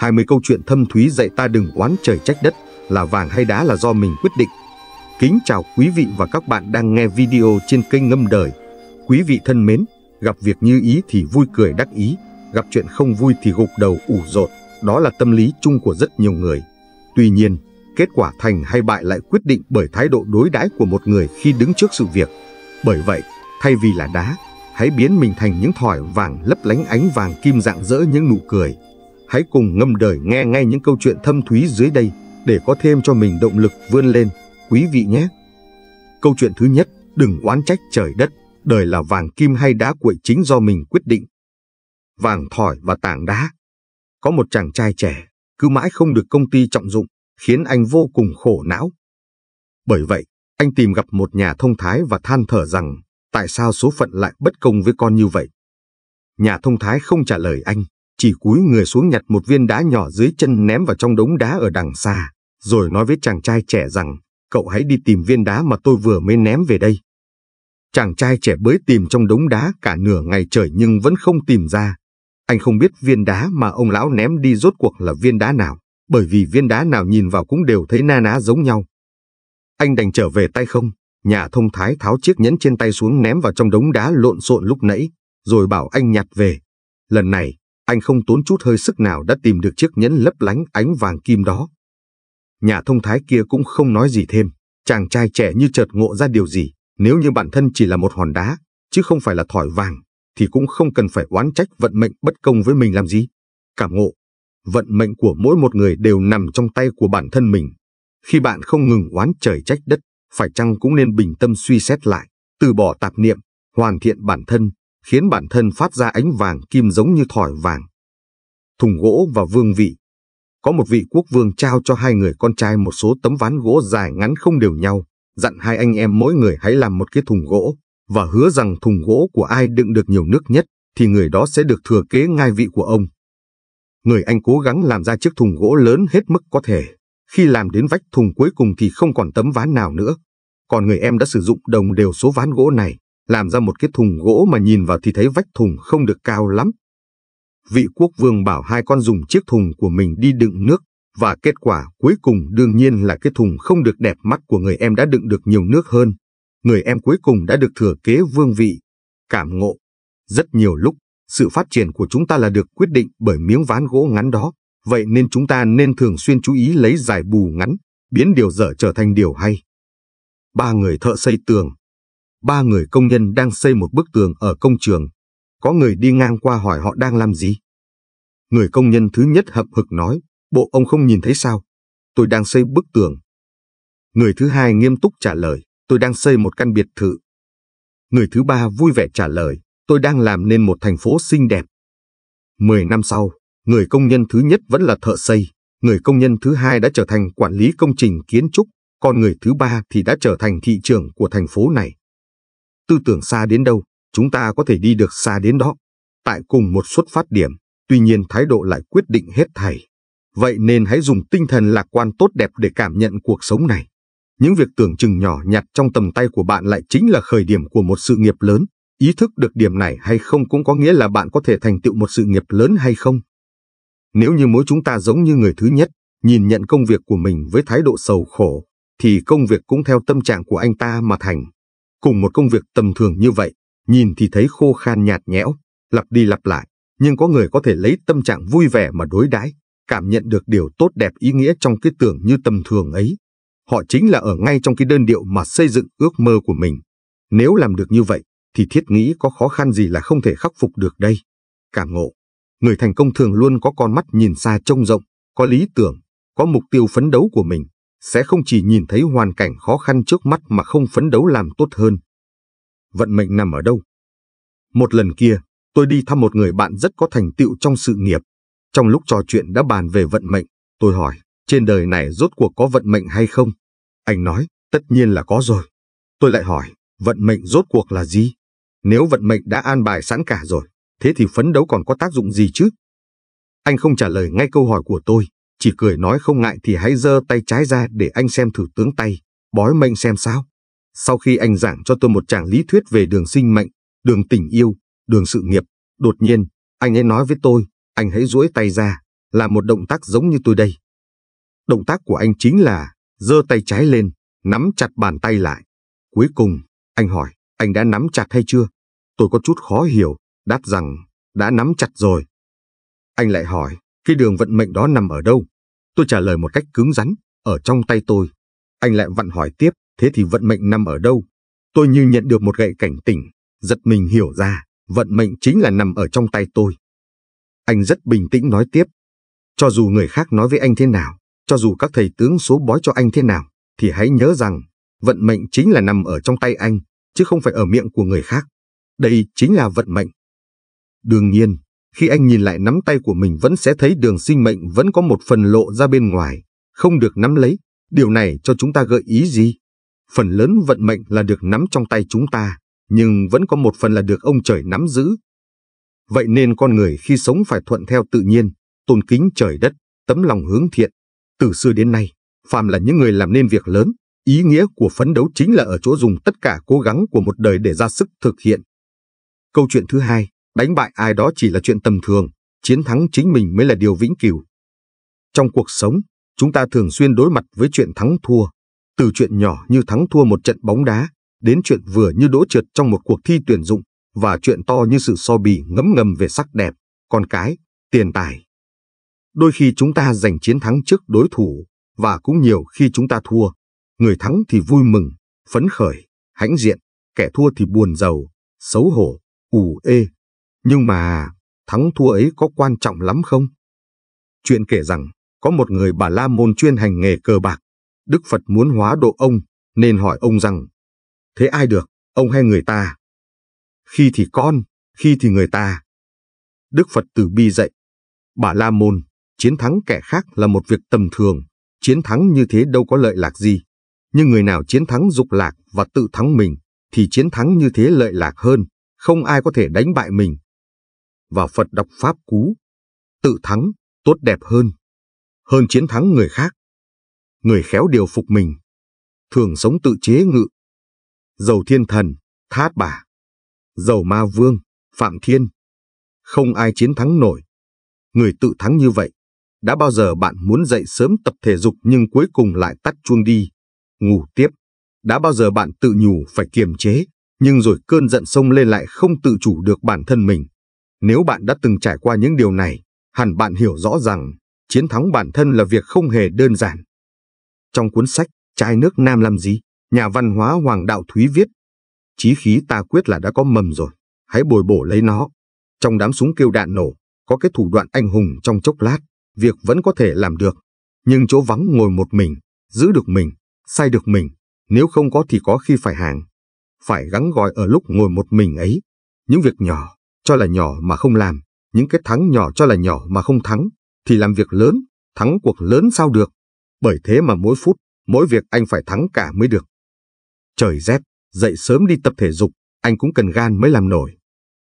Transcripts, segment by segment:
20 câu chuyện thâm thúy dạy ta đừng oán trời trách đất là vàng hay đá là do mình quyết định. Kính chào quý vị và các bạn đang nghe video trên kênh Ngâm Đời. Quý vị thân mến, gặp việc như ý thì vui cười đắc ý, gặp chuyện không vui thì gục đầu ủ rột. Đó là tâm lý chung của rất nhiều người. Tuy nhiên, kết quả thành hay bại lại quyết định bởi thái độ đối đãi của một người khi đứng trước sự việc. Bởi vậy, thay vì là đá, hãy biến mình thành những thỏi vàng lấp lánh ánh vàng kim rạng rỡ những nụ cười hãy cùng ngâm đời nghe ngay những câu chuyện thâm thúy dưới đây để có thêm cho mình động lực vươn lên, quý vị nhé. Câu chuyện thứ nhất, đừng oán trách trời đất, đời là vàng kim hay đá cuội chính do mình quyết định. Vàng thỏi và tảng đá. Có một chàng trai trẻ, cứ mãi không được công ty trọng dụng, khiến anh vô cùng khổ não. Bởi vậy, anh tìm gặp một nhà thông thái và than thở rằng, tại sao số phận lại bất công với con như vậy? Nhà thông thái không trả lời anh, chỉ cúi người xuống nhặt một viên đá nhỏ dưới chân ném vào trong đống đá ở đằng xa, rồi nói với chàng trai trẻ rằng, cậu hãy đi tìm viên đá mà tôi vừa mới ném về đây. Chàng trai trẻ bới tìm trong đống đá cả nửa ngày trời nhưng vẫn không tìm ra. Anh không biết viên đá mà ông lão ném đi rốt cuộc là viên đá nào, bởi vì viên đá nào nhìn vào cũng đều thấy na ná giống nhau. Anh đành trở về tay không, nhà thông thái tháo chiếc nhẫn trên tay xuống ném vào trong đống đá lộn xộn lúc nãy, rồi bảo anh nhặt về. Lần này, anh không tốn chút hơi sức nào đã tìm được chiếc nhẫn lấp lánh ánh vàng kim đó. Nhà thông thái kia cũng không nói gì thêm, chàng trai trẻ như chợt ngộ ra điều gì, nếu như bản thân chỉ là một hòn đá, chứ không phải là thỏi vàng, thì cũng không cần phải oán trách vận mệnh bất công với mình làm gì. Cảm ngộ, vận mệnh của mỗi một người đều nằm trong tay của bản thân mình. Khi bạn không ngừng oán trời trách đất, phải chăng cũng nên bình tâm suy xét lại, từ bỏ tạp niệm, hoàn thiện bản thân, khiến bản thân phát ra ánh vàng kim giống như thỏi vàng. Thùng gỗ và vương vị. Có một vị quốc vương trao cho hai người con trai một số tấm ván gỗ dài ngắn không đều nhau, dặn hai anh em mỗi người hãy làm một cái thùng gỗ, và hứa rằng thùng gỗ của ai đựng được nhiều nước nhất thì người đó sẽ được thừa kế ngai vị của ông. Người anh cố gắng làm ra chiếc thùng gỗ lớn hết mức có thể. Khi làm đến vách thùng cuối cùng thì không còn tấm ván nào nữa. Còn người em đã sử dụng đồng đều số ván gỗ này làm ra một cái thùng gỗ mà nhìn vào thì thấy vách thùng không được cao lắm. Vị quốc vương bảo hai con dùng chiếc thùng của mình đi đựng nước, và kết quả cuối cùng đương nhiên là cái thùng không được đẹp mắt của người em đã đựng được nhiều nước hơn. Người em cuối cùng đã được thừa kế vương vị, cảm ngộ. Rất nhiều lúc, sự phát triển của chúng ta là được quyết định bởi miếng ván gỗ ngắn đó, vậy nên chúng ta nên thường xuyên chú ý lấy dài bù ngắn, biến điều dở trở thành điều hay. Ba người thợ xây tường, ba người công nhân đang xây một bức tường ở công trường. Có người đi ngang qua hỏi họ đang làm gì. Người công nhân thứ nhất hậm hực nói, bộ ông không nhìn thấy sao? Tôi đang xây bức tường. Người thứ hai nghiêm túc trả lời, tôi đang xây một căn biệt thự. Người thứ ba vui vẻ trả lời, tôi đang làm nên một thành phố xinh đẹp. Mười năm sau, người công nhân thứ nhất vẫn là thợ xây, người công nhân thứ hai đã trở thành quản lý công trình kiến trúc, còn người thứ ba thì đã trở thành thị trưởng của thành phố này tư tưởng xa đến đâu, chúng ta có thể đi được xa đến đó. Tại cùng một xuất phát điểm, tuy nhiên thái độ lại quyết định hết thảy. Vậy nên hãy dùng tinh thần lạc quan tốt đẹp để cảm nhận cuộc sống này. Những việc tưởng chừng nhỏ nhặt trong tầm tay của bạn lại chính là khởi điểm của một sự nghiệp lớn. Ý thức được điểm này hay không cũng có nghĩa là bạn có thể thành tựu một sự nghiệp lớn hay không. Nếu như mỗi chúng ta giống như người thứ nhất, nhìn nhận công việc của mình với thái độ sầu khổ, thì công việc cũng theo tâm trạng của anh ta mà thành. Cùng một công việc tầm thường như vậy, nhìn thì thấy khô khan nhạt nhẽo, lặp đi lặp lại, nhưng có người có thể lấy tâm trạng vui vẻ mà đối đãi, cảm nhận được điều tốt đẹp ý nghĩa trong cái tưởng như tầm thường ấy. Họ chính là ở ngay trong cái đơn điệu mà xây dựng ước mơ của mình. Nếu làm được như vậy, thì thiết nghĩ có khó khăn gì là không thể khắc phục được đây. Cảm ngộ, người thành công thường luôn có con mắt nhìn xa trông rộng, có lý tưởng, có mục tiêu phấn đấu của mình, sẽ không chỉ nhìn thấy hoàn cảnh khó khăn trước mắt mà không phấn đấu làm tốt hơn. Vận mệnh nằm ở đâu? Một lần kia, tôi đi thăm một người bạn rất có thành tựu trong sự nghiệp. Trong lúc trò chuyện đã bàn về vận mệnh, tôi hỏi, trên đời này rốt cuộc có vận mệnh hay không? Anh nói, tất nhiên là có rồi. Tôi lại hỏi, vận mệnh rốt cuộc là gì? Nếu vận mệnh đã an bài sẵn cả rồi, thế thì phấn đấu còn có tác dụng gì chứ? Anh không trả lời ngay câu hỏi của tôi, chỉ cười nói không ngại thì hãy giơ tay trái ra để anh xem thử tướng tay, bói mệnh xem sao. Sau khi anh giảng cho tôi một tràng lý thuyết về đường sinh mệnh, đường tình yêu, đường sự nghiệp, đột nhiên, anh ấy nói với tôi, anh hãy duỗi tay ra, làm một động tác giống như tôi đây. Động tác của anh chính là giơ tay trái lên, nắm chặt bàn tay lại. Cuối cùng, anh hỏi, anh đã nắm chặt hay chưa? Tôi có chút khó hiểu, đáp rằng, đã nắm chặt rồi. Anh lại hỏi, cái đường vận mệnh đó nằm ở đâu? Tôi trả lời một cách cứng rắn, ở trong tay tôi. Anh lại vặn hỏi tiếp, thế thì vận mệnh nằm ở đâu? Tôi như nhận được một gậy cảnh tỉnh, giật mình hiểu ra, vận mệnh chính là nằm ở trong tay tôi. Anh rất bình tĩnh nói tiếp, cho dù người khác nói với anh thế nào, cho dù các thầy tướng số bói cho anh thế nào, thì hãy nhớ rằng, vận mệnh chính là nằm ở trong tay anh, chứ không phải ở miệng của người khác. Đây chính là vận mệnh. Đương nhiên, khi anh nhìn lại nắm tay của mình vẫn sẽ thấy đường sinh mệnh vẫn có một phần lộ ra bên ngoài, không được nắm lấy. Điều này cho chúng ta gợi ý gì? Phần lớn vận mệnh là được nắm trong tay chúng ta, nhưng vẫn có một phần là được ông trời nắm giữ. Vậy nên con người khi sống phải thuận theo tự nhiên, tôn kính trời đất, tấm lòng hướng thiện. Từ xưa đến nay, phàm là những người làm nên việc lớn, ý nghĩa của phấn đấu chính là ở chỗ dùng tất cả cố gắng của một đời để ra sức thực hiện. Câu chuyện thứ hai, Đánh bại ai đó chỉ là chuyện tầm thường, chiến thắng chính mình mới là điều vĩnh cửu. Trong cuộc sống, chúng ta thường xuyên đối mặt với chuyện thắng thua, từ chuyện nhỏ như thắng thua một trận bóng đá, đến chuyện vừa như đỗ trượt trong một cuộc thi tuyển dụng và chuyện to như sự so bì ngấm ngầm về sắc đẹp, con cái, tiền tài. Đôi khi chúng ta giành chiến thắng trước đối thủ và cũng nhiều khi chúng ta thua, người thắng thì vui mừng, phấn khởi, hãnh diện, kẻ thua thì buồn giàu, xấu hổ, ủ ê, nhưng mà, thắng thua ấy có quan trọng lắm không? Chuyện kể rằng, có một người bà La Môn chuyên hành nghề cờ bạc. Đức Phật muốn hóa độ ông, nên hỏi ông rằng, thế ai được, ông hay người ta? Khi thì con, khi thì người ta. Đức Phật từ bi dạy, bà La Môn, chiến thắng kẻ khác là một việc tầm thường, chiến thắng như thế đâu có lợi lạc gì. Nhưng người nào chiến thắng dục lạc và tự thắng mình, thì chiến thắng như thế lợi lạc hơn, không ai có thể đánh bại mình, và Phật đọc Pháp Cú. Tự thắng, tốt đẹp hơn. Hơn chiến thắng người khác. Người khéo điều phục mình. Thường sống tự chế ngự. Giàu thiên thần, thát bà. Giàu ma vương, phạm thiên. Không ai chiến thắng nổi. Người tự thắng như vậy. Đã bao giờ bạn muốn dậy sớm tập thể dục nhưng cuối cùng lại tắt chuông đi, ngủ tiếp? Đã bao giờ bạn tự nhủ phải kiềm chế, nhưng rồi cơn giận sông lên lại không tự chủ được bản thân mình? Nếu bạn đã từng trải qua những điều này, hẳn bạn hiểu rõ rằng chiến thắng bản thân là việc không hề đơn giản. Trong cuốn sách Trái nước Nam làm gì, nhà văn hóa Hoàng Đạo Thúy viết, chí khí ta quyết là đã có mầm rồi, hãy bồi bổ lấy nó. Trong đám súng kêu đạn nổ, có cái thủ đoạn anh hùng trong chốc lát, việc vẫn có thể làm được. Nhưng chỗ vắng ngồi một mình, giữ được mình, sai được mình, nếu không có thì có khi phải hàng. Phải gắng gọi ở lúc ngồi một mình ấy, những việc nhỏ, cho là nhỏ mà không làm, những cái thắng nhỏ cho là nhỏ mà không thắng, thì làm việc lớn, thắng cuộc lớn sao được. Bởi thế mà mỗi phút, mỗi việc anh phải thắng cả mới được. Trời rét, dậy sớm đi tập thể dục, anh cũng cần gan mới làm nổi.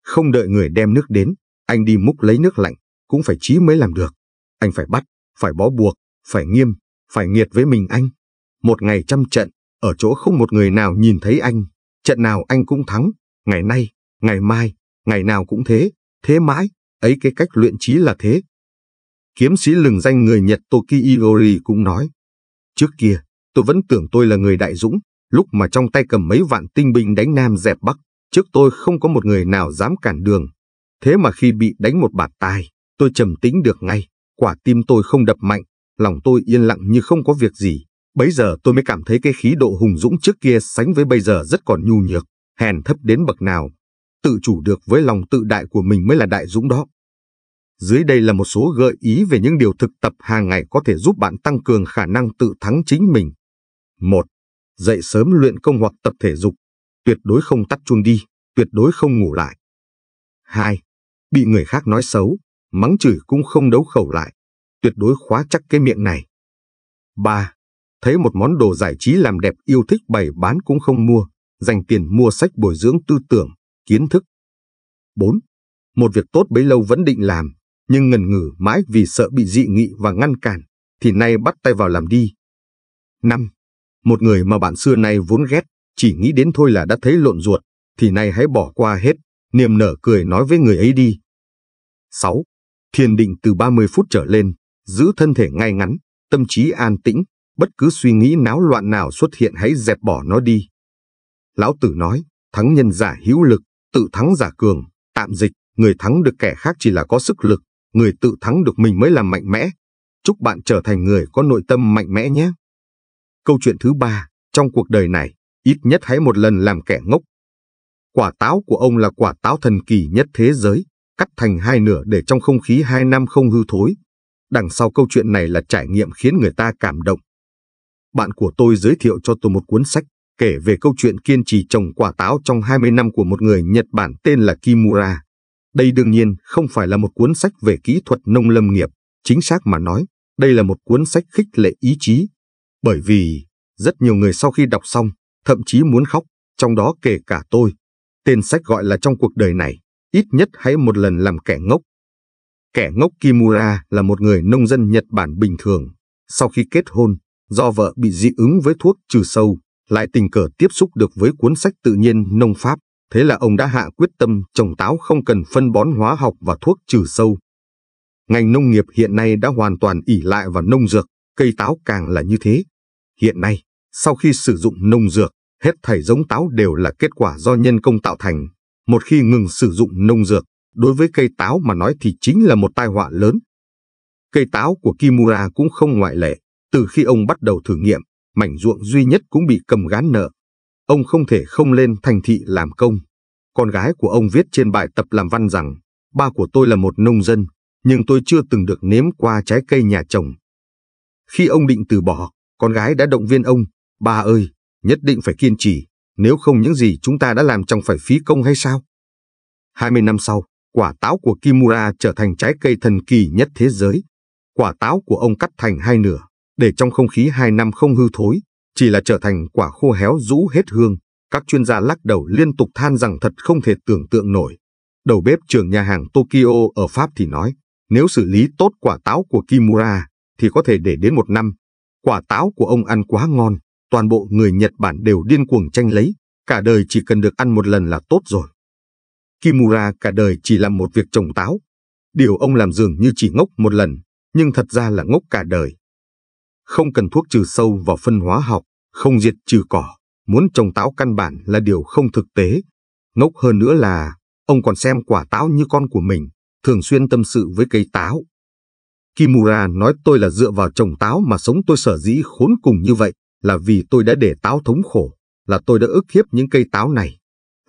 Không đợi người đem nước đến, anh đi múc lấy nước lạnh, cũng phải trí mới làm được. Anh phải bắt, phải bó buộc, phải nghiêm, phải nghiệt với mình anh. Một ngày trăm trận, ở chỗ không một người nào nhìn thấy anh, trận nào anh cũng thắng, ngày nay, ngày mai, ngày nào cũng thế, thế mãi, ấy cái cách luyện trí là thế. Kiếm sĩ lừng danh người Nhật Toki Iori cũng nói, trước kia, tôi vẫn tưởng tôi là người đại dũng, lúc mà trong tay cầm mấy vạn tinh binh đánh Nam dẹp Bắc, trước tôi không có một người nào dám cản đường. Thế mà khi bị đánh một bạt tai, tôi trầm tĩnh được ngay, quả tim tôi không đập mạnh, lòng tôi yên lặng như không có việc gì. Bấy giờ tôi mới cảm thấy cái khí độ hùng dũng trước kia sánh với bây giờ rất còn nhu nhược, hèn thấp đến bậc nào tự chủ được với lòng tự đại của mình mới là đại dũng đó. Dưới đây là một số gợi ý về những điều thực tập hàng ngày có thể giúp bạn tăng cường khả năng tự thắng chính mình. 1. Dậy sớm luyện công hoặc tập thể dục, tuyệt đối không tắt chuông đi, tuyệt đối không ngủ lại. 2. Bị người khác nói xấu, mắng chửi cũng không đấu khẩu lại, tuyệt đối khóa chắc cái miệng này. 3. Thấy một món đồ giải trí làm đẹp yêu thích bày bán cũng không mua, dành tiền mua sách bồi dưỡng tư tưởng, kiến thức. 4. Một việc tốt bấy lâu vẫn định làm, nhưng ngần ngừ mãi vì sợ bị dị nghị và ngăn cản, thì nay bắt tay vào làm đi. 5. Một người mà bạn xưa nay vốn ghét, chỉ nghĩ đến thôi là đã thấy lộn ruột, thì nay hãy bỏ qua hết, niềm nở cười nói với người ấy đi. 6. Thiền định từ 30 phút trở lên, giữ thân thể ngay ngắn, tâm trí an tĩnh, bất cứ suy nghĩ náo loạn nào xuất hiện hãy dẹp bỏ nó đi. Lão Tử nói, thắng nhân giả hữu lực, tự thắng giả cường, tạm dịch, người thắng được kẻ khác chỉ là có sức lực, người tự thắng được mình mới là mạnh mẽ. Chúc bạn trở thành người có nội tâm mạnh mẽ nhé. Câu chuyện thứ ba, trong cuộc đời này, ít nhất hãy một lần làm kẻ ngốc. Quả táo của ông là quả táo thần kỳ nhất thế giới, cắt thành hai nửa để trong không khí hai năm không hư thối. Đằng sau câu chuyện này là trải nghiệm khiến người ta cảm động. Bạn của tôi giới thiệu cho tôi một cuốn sách kể về câu chuyện kiên trì trồng quả táo trong 20 năm của một người Nhật Bản tên là Kimura. Đây đương nhiên không phải là một cuốn sách về kỹ thuật nông lâm nghiệp, chính xác mà nói, đây là một cuốn sách khích lệ ý chí. Bởi vì, rất nhiều người sau khi đọc xong, thậm chí muốn khóc, trong đó kể cả tôi. Tên sách gọi là trong cuộc đời này, ít nhất hãy một lần làm kẻ ngốc. Kẻ ngốc Kimura là một người nông dân Nhật Bản bình thường. Sau khi kết hôn, do vợ bị dị ứng với thuốc trừ sâu, lại tình cờ tiếp xúc được với cuốn sách tự nhiên nông pháp, thế là ông đã hạ quyết tâm trồng táo không cần phân bón hóa học và thuốc trừ sâu. Ngành nông nghiệp hiện nay đã hoàn toàn ỉ lại vào nông dược, cây táo càng là như thế. Hiện nay, sau khi sử dụng nông dược, hết thảy giống táo đều là kết quả do nhân công tạo thành. Một khi ngừng sử dụng nông dược, đối với cây táo mà nói thì chính là một tai họa lớn. Cây táo của Kimura cũng không ngoại lệ, từ khi ông bắt đầu thử nghiệm, mảnh ruộng duy nhất cũng bị cầm gán nợ. Ông không thể không lên thành thị làm công. Con gái của ông viết trên bài tập làm văn rằng, ba của tôi là một nông dân, nhưng tôi chưa từng được nếm qua trái cây nhà chồng. Khi ông định từ bỏ, con gái đã động viên ông, ba ơi, nhất định phải kiên trì, nếu không những gì chúng ta đã làm chẳng phải phí công hay sao? 20 năm sau, quả táo của Kimura trở thành trái cây thần kỳ nhất thế giới. Quả táo của ông cắt thành hai nửa, để trong không khí hai năm không hư thối, chỉ là trở thành quả khô héo rũ hết hương. Các chuyên gia lắc đầu liên tục than rằng thật không thể tưởng tượng nổi. Đầu bếp trưởng nhà hàng Tokyo ở Pháp thì nói, nếu xử lý tốt quả táo của Kimura thì có thể để đến một năm. Quả táo của ông ăn quá ngon, toàn bộ người Nhật Bản đều điên cuồng tranh lấy, cả đời chỉ cần được ăn một lần là tốt rồi. Kimura cả đời chỉ làm một việc trồng táo. Điều ông làm dường như chỉ ngốc một lần, nhưng thật ra là ngốc cả đời không cần thuốc trừ sâu và phân hóa học, không diệt trừ cỏ, muốn trồng táo căn bản là điều không thực tế. Ngốc hơn nữa là, ông còn xem quả táo như con của mình, thường xuyên tâm sự với cây táo. Kimura nói tôi là dựa vào trồng táo mà sống tôi sở dĩ khốn cùng như vậy, là vì tôi đã để táo thống khổ, là tôi đã ức hiếp những cây táo này.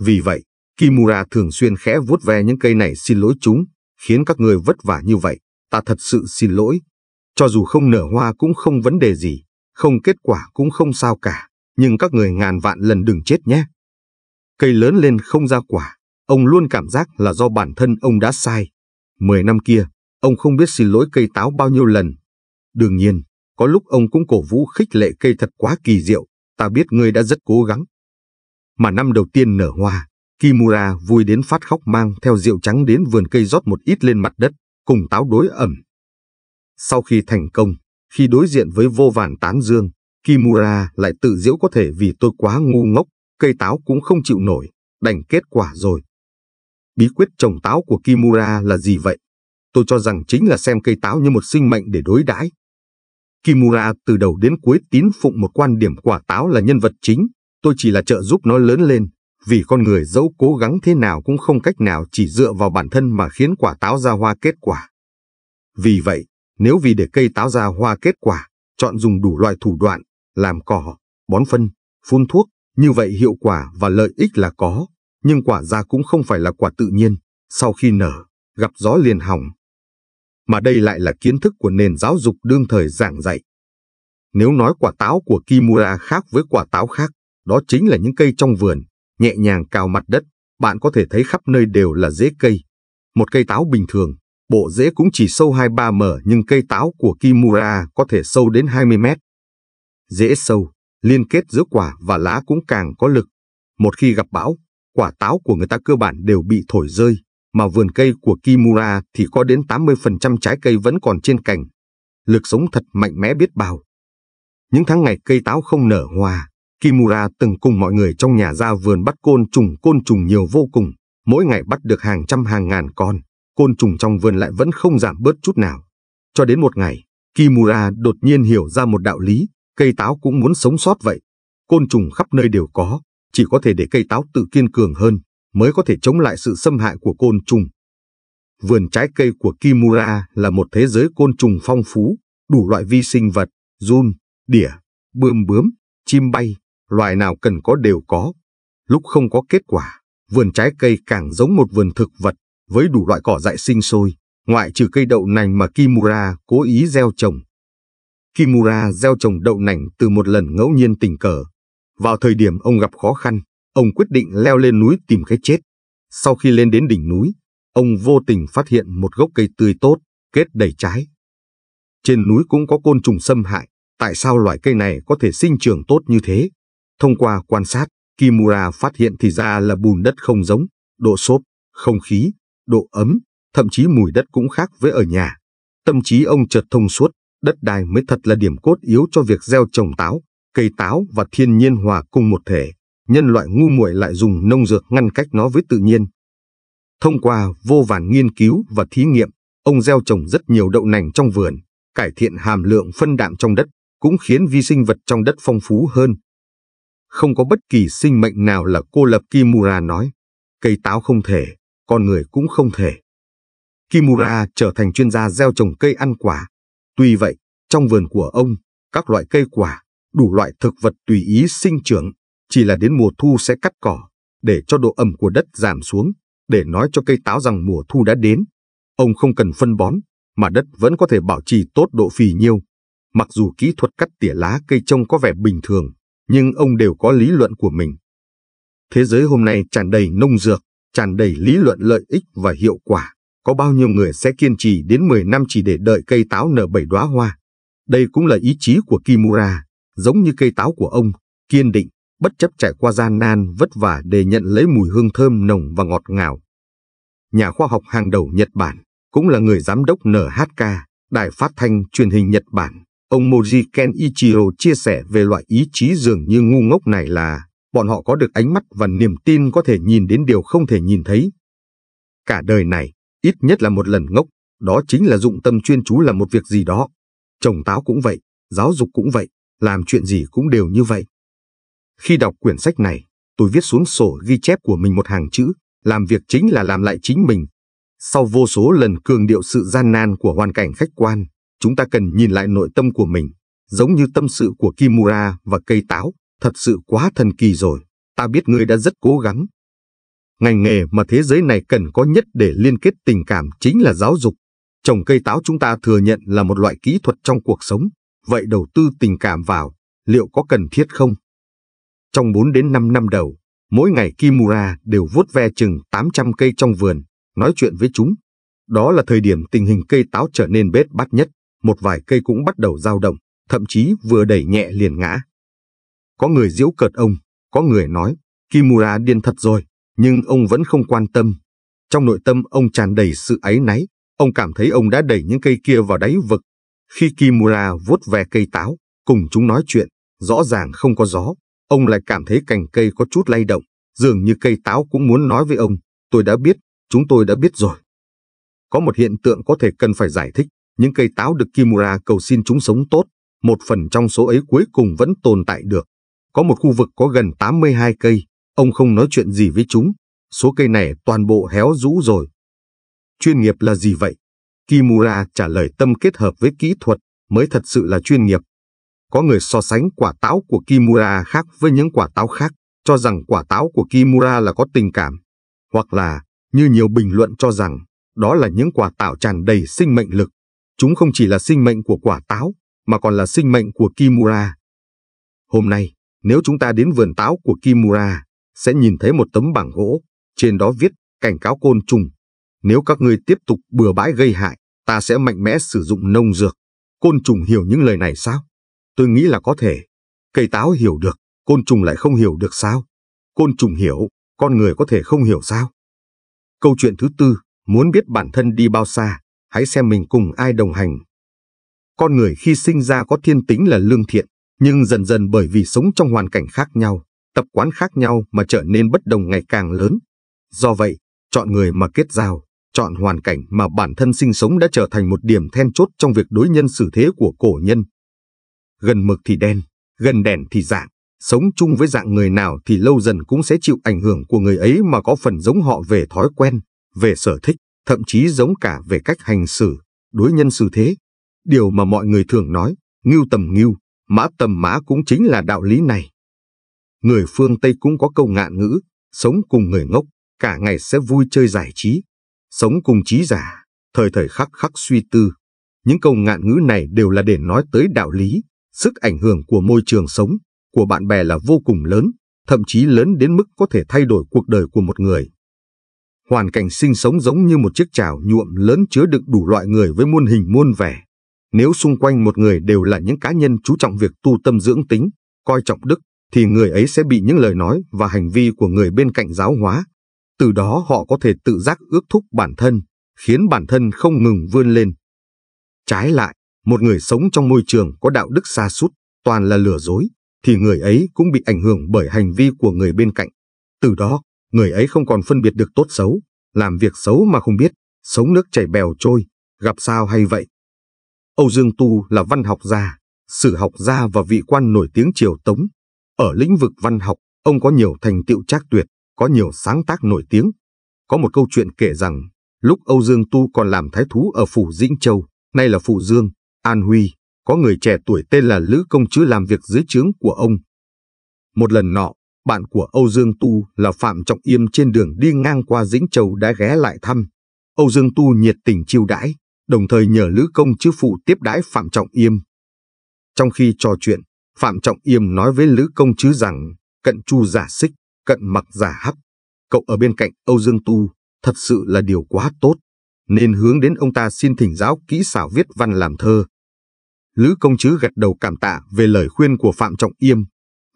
Vì vậy, Kimura thường xuyên khẽ vuốt ve những cây này xin lỗi chúng, khiến các người vất vả như vậy, ta thật sự xin lỗi, cho dù không nở hoa cũng không vấn đề gì, không kết quả cũng không sao cả, nhưng các người ngàn vạn lần đừng chết nhé. Cây lớn lên không ra quả, ông luôn cảm giác là do bản thân ông đã sai. Mười năm kia, ông không biết xin lỗi cây táo bao nhiêu lần. Đương nhiên, có lúc ông cũng cổ vũ khích lệ cây thật quá kỳ diệu, ta biết ngươi đã rất cố gắng. Mà năm đầu tiên nở hoa, Kimura vui đến phát khóc mang theo rượu trắng đến vườn cây rót một ít lên mặt đất, cùng táo đối ẩm sau khi thành công, khi đối diện với vô vàn tán dương, Kimura lại tự diễu có thể vì tôi quá ngu ngốc, cây táo cũng không chịu nổi, đành kết quả rồi. Bí quyết trồng táo của Kimura là gì vậy? Tôi cho rằng chính là xem cây táo như một sinh mệnh để đối đãi. Kimura từ đầu đến cuối tín phụng một quan điểm quả táo là nhân vật chính, tôi chỉ là trợ giúp nó lớn lên, vì con người dẫu cố gắng thế nào cũng không cách nào chỉ dựa vào bản thân mà khiến quả táo ra hoa kết quả. Vì vậy, nếu vì để cây táo ra hoa kết quả, chọn dùng đủ loại thủ đoạn, làm cỏ, bón phân, phun thuốc, như vậy hiệu quả và lợi ích là có, nhưng quả ra cũng không phải là quả tự nhiên, sau khi nở, gặp gió liền hỏng. Mà đây lại là kiến thức của nền giáo dục đương thời giảng dạy. Nếu nói quả táo của Kimura khác với quả táo khác, đó chính là những cây trong vườn, nhẹ nhàng cào mặt đất, bạn có thể thấy khắp nơi đều là rễ cây. Một cây táo bình thường, Bộ rễ cũng chỉ sâu 2-3 m nhưng cây táo của Kimura có thể sâu đến 20 mét. Rễ sâu, liên kết giữa quả và lá cũng càng có lực. Một khi gặp bão, quả táo của người ta cơ bản đều bị thổi rơi, mà vườn cây của Kimura thì có đến 80% trái cây vẫn còn trên cành. Lực sống thật mạnh mẽ biết bao. Những tháng ngày cây táo không nở hoa, Kimura từng cùng mọi người trong nhà ra vườn bắt côn trùng côn trùng nhiều vô cùng, mỗi ngày bắt được hàng trăm hàng ngàn con côn trùng trong vườn lại vẫn không giảm bớt chút nào. Cho đến một ngày, Kimura đột nhiên hiểu ra một đạo lý, cây táo cũng muốn sống sót vậy. Côn trùng khắp nơi đều có, chỉ có thể để cây táo tự kiên cường hơn, mới có thể chống lại sự xâm hại của côn trùng. Vườn trái cây của Kimura là một thế giới côn trùng phong phú, đủ loại vi sinh vật, run, đỉa, bươm bướm, chim bay, loài nào cần có đều có. Lúc không có kết quả, vườn trái cây càng giống một vườn thực vật với đủ loại cỏ dại sinh sôi, ngoại trừ cây đậu nành mà Kimura cố ý gieo trồng. Kimura gieo trồng đậu nành từ một lần ngẫu nhiên tình cờ. Vào thời điểm ông gặp khó khăn, ông quyết định leo lên núi tìm cái chết. Sau khi lên đến đỉnh núi, ông vô tình phát hiện một gốc cây tươi tốt, kết đầy trái. Trên núi cũng có côn trùng xâm hại, tại sao loài cây này có thể sinh trưởng tốt như thế? Thông qua quan sát, Kimura phát hiện thì ra là bùn đất không giống, độ xốp, không khí, độ ấm, thậm chí mùi đất cũng khác với ở nhà. Tâm trí ông chợt thông suốt, đất đai mới thật là điểm cốt yếu cho việc gieo trồng táo, cây táo và thiên nhiên hòa cùng một thể. Nhân loại ngu muội lại dùng nông dược ngăn cách nó với tự nhiên. Thông qua vô vàn nghiên cứu và thí nghiệm, ông gieo trồng rất nhiều đậu nành trong vườn, cải thiện hàm lượng phân đạm trong đất, cũng khiến vi sinh vật trong đất phong phú hơn. Không có bất kỳ sinh mệnh nào là cô lập Kimura nói. Cây táo không thể, con người cũng không thể. Kimura trở thành chuyên gia gieo trồng cây ăn quả. Tuy vậy, trong vườn của ông, các loại cây quả, đủ loại thực vật tùy ý sinh trưởng, chỉ là đến mùa thu sẽ cắt cỏ, để cho độ ẩm của đất giảm xuống, để nói cho cây táo rằng mùa thu đã đến. Ông không cần phân bón, mà đất vẫn có thể bảo trì tốt độ phì nhiêu. Mặc dù kỹ thuật cắt tỉa lá cây trông có vẻ bình thường, nhưng ông đều có lý luận của mình. Thế giới hôm nay tràn đầy nông dược, tràn đầy lý luận lợi ích và hiệu quả, có bao nhiêu người sẽ kiên trì đến 10 năm chỉ để đợi cây táo nở bảy đóa hoa. Đây cũng là ý chí của Kimura, giống như cây táo của ông, kiên định, bất chấp trải qua gian nan vất vả để nhận lấy mùi hương thơm nồng và ngọt ngào. Nhà khoa học hàng đầu Nhật Bản, cũng là người giám đốc NHK, đài phát thanh truyền hình Nhật Bản, ông Moji Ken Ichiro chia sẻ về loại ý chí dường như ngu ngốc này là bọn họ có được ánh mắt và niềm tin có thể nhìn đến điều không thể nhìn thấy. Cả đời này, ít nhất là một lần ngốc, đó chính là dụng tâm chuyên chú làm một việc gì đó. Trồng táo cũng vậy, giáo dục cũng vậy, làm chuyện gì cũng đều như vậy. Khi đọc quyển sách này, tôi viết xuống sổ ghi chép của mình một hàng chữ, làm việc chính là làm lại chính mình. Sau vô số lần cường điệu sự gian nan của hoàn cảnh khách quan, chúng ta cần nhìn lại nội tâm của mình, giống như tâm sự của Kimura và cây táo, thật sự quá thần kỳ rồi, ta biết ngươi đã rất cố gắng. Ngành nghề mà thế giới này cần có nhất để liên kết tình cảm chính là giáo dục. Trồng cây táo chúng ta thừa nhận là một loại kỹ thuật trong cuộc sống, vậy đầu tư tình cảm vào, liệu có cần thiết không? Trong 4 đến 5 năm đầu, mỗi ngày Kimura đều vuốt ve chừng 800 cây trong vườn, nói chuyện với chúng. Đó là thời điểm tình hình cây táo trở nên bết bát nhất, một vài cây cũng bắt đầu dao động, thậm chí vừa đẩy nhẹ liền ngã. Có người giễu cợt ông, có người nói, Kimura điên thật rồi, nhưng ông vẫn không quan tâm. Trong nội tâm ông tràn đầy sự áy náy, ông cảm thấy ông đã đẩy những cây kia vào đáy vực. Khi Kimura vuốt về cây táo, cùng chúng nói chuyện, rõ ràng không có gió, ông lại cảm thấy cành cây có chút lay động, dường như cây táo cũng muốn nói với ông, tôi đã biết, chúng tôi đã biết rồi. Có một hiện tượng có thể cần phải giải thích, những cây táo được Kimura cầu xin chúng sống tốt, một phần trong số ấy cuối cùng vẫn tồn tại được, có một khu vực có gần 82 cây, ông không nói chuyện gì với chúng, số cây này toàn bộ héo rũ rồi. Chuyên nghiệp là gì vậy? Kimura trả lời tâm kết hợp với kỹ thuật mới thật sự là chuyên nghiệp. Có người so sánh quả táo của Kimura khác với những quả táo khác, cho rằng quả táo của Kimura là có tình cảm, hoặc là, như nhiều bình luận cho rằng, đó là những quả táo tràn đầy sinh mệnh lực. Chúng không chỉ là sinh mệnh của quả táo, mà còn là sinh mệnh của Kimura. Hôm nay, nếu chúng ta đến vườn táo của Kimura, sẽ nhìn thấy một tấm bảng gỗ, trên đó viết cảnh cáo côn trùng. Nếu các ngươi tiếp tục bừa bãi gây hại, ta sẽ mạnh mẽ sử dụng nông dược. Côn trùng hiểu những lời này sao? Tôi nghĩ là có thể. Cây táo hiểu được, côn trùng lại không hiểu được sao? Côn trùng hiểu, con người có thể không hiểu sao? Câu chuyện thứ tư, muốn biết bản thân đi bao xa, hãy xem mình cùng ai đồng hành. Con người khi sinh ra có thiên tính là lương thiện, nhưng dần dần bởi vì sống trong hoàn cảnh khác nhau, tập quán khác nhau mà trở nên bất đồng ngày càng lớn. Do vậy, chọn người mà kết giao, chọn hoàn cảnh mà bản thân sinh sống đã trở thành một điểm then chốt trong việc đối nhân xử thế của cổ nhân. Gần mực thì đen, gần đèn thì dạng, sống chung với dạng người nào thì lâu dần cũng sẽ chịu ảnh hưởng của người ấy mà có phần giống họ về thói quen, về sở thích, thậm chí giống cả về cách hành xử, đối nhân xử thế. Điều mà mọi người thường nói, ngưu tầm ngưu, Mã tầm mã cũng chính là đạo lý này. Người phương Tây cũng có câu ngạn ngữ, sống cùng người ngốc, cả ngày sẽ vui chơi giải trí. Sống cùng trí giả, thời thời khắc khắc suy tư. Những câu ngạn ngữ này đều là để nói tới đạo lý, sức ảnh hưởng của môi trường sống, của bạn bè là vô cùng lớn, thậm chí lớn đến mức có thể thay đổi cuộc đời của một người. Hoàn cảnh sinh sống giống như một chiếc chảo nhuộm lớn chứa đựng đủ loại người với muôn hình muôn vẻ. Nếu xung quanh một người đều là những cá nhân chú trọng việc tu tâm dưỡng tính, coi trọng đức, thì người ấy sẽ bị những lời nói và hành vi của người bên cạnh giáo hóa. Từ đó họ có thể tự giác ước thúc bản thân, khiến bản thân không ngừng vươn lên. Trái lại, một người sống trong môi trường có đạo đức xa sút toàn là lừa dối, thì người ấy cũng bị ảnh hưởng bởi hành vi của người bên cạnh. Từ đó, người ấy không còn phân biệt được tốt xấu, làm việc xấu mà không biết, sống nước chảy bèo trôi, gặp sao hay vậy. Âu Dương Tu là văn học gia, sử học gia và vị quan nổi tiếng triều Tống. Ở lĩnh vực văn học, ông có nhiều thành tựu trác tuyệt, có nhiều sáng tác nổi tiếng. Có một câu chuyện kể rằng, lúc Âu Dương Tu còn làm thái thú ở Phủ Dĩnh Châu, nay là Phủ Dương, An Huy, có người trẻ tuổi tên là Lữ Công Chứ làm việc dưới trướng của ông. Một lần nọ, bạn của Âu Dương Tu là Phạm Trọng Yêm trên đường đi ngang qua Dĩnh Châu đã ghé lại thăm. Âu Dương Tu nhiệt tình chiêu đãi, đồng thời nhờ Lữ Công chư phụ tiếp đãi Phạm Trọng Yêm. Trong khi trò chuyện, Phạm Trọng Yêm nói với Lữ Công chư rằng, cận chu giả xích, cận mặc giả hắc, cậu ở bên cạnh Âu Dương Tu, thật sự là điều quá tốt, nên hướng đến ông ta xin thỉnh giáo kỹ xảo viết văn làm thơ. Lữ Công chư gật đầu cảm tạ về lời khuyên của Phạm Trọng Yêm.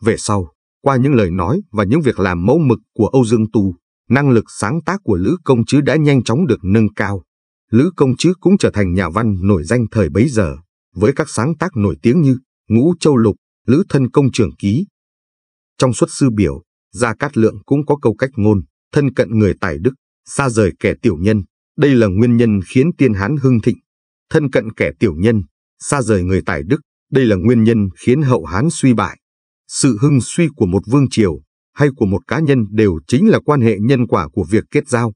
Về sau, qua những lời nói và những việc làm mẫu mực của Âu Dương Tu, năng lực sáng tác của Lữ Công Chứ đã nhanh chóng được nâng cao. Lữ Công Chứ cũng trở thành nhà văn nổi danh thời bấy giờ, với các sáng tác nổi tiếng như Ngũ Châu Lục, Lữ Thân Công Trường Ký. Trong xuất sư biểu, Gia Cát Lượng cũng có câu cách ngôn, thân cận người tài đức, xa rời kẻ tiểu nhân. Đây là nguyên nhân khiến tiên Hán hưng thịnh. Thân cận kẻ tiểu nhân, xa rời người tài đức, đây là nguyên nhân khiến hậu Hán suy bại. Sự hưng suy của một vương triều hay của một cá nhân đều chính là quan hệ nhân quả của việc kết giao,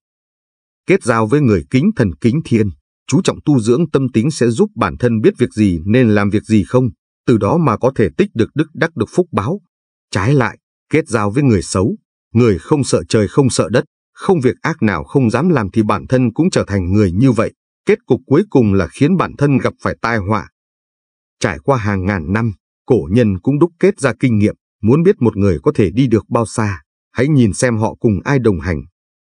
Kết giao với người kính thần kính thiên, chú trọng tu dưỡng tâm tính sẽ giúp bản thân biết việc gì nên làm việc gì không, từ đó mà có thể tích được đức đắc được phúc báo. Trái lại, kết giao với người xấu, người không sợ trời không sợ đất, không việc ác nào không dám làm thì bản thân cũng trở thành người như vậy, kết cục cuối cùng là khiến bản thân gặp phải tai họa. Trải qua hàng ngàn năm, cổ nhân cũng đúc kết ra kinh nghiệm, muốn biết một người có thể đi được bao xa, hãy nhìn xem họ cùng ai đồng hành,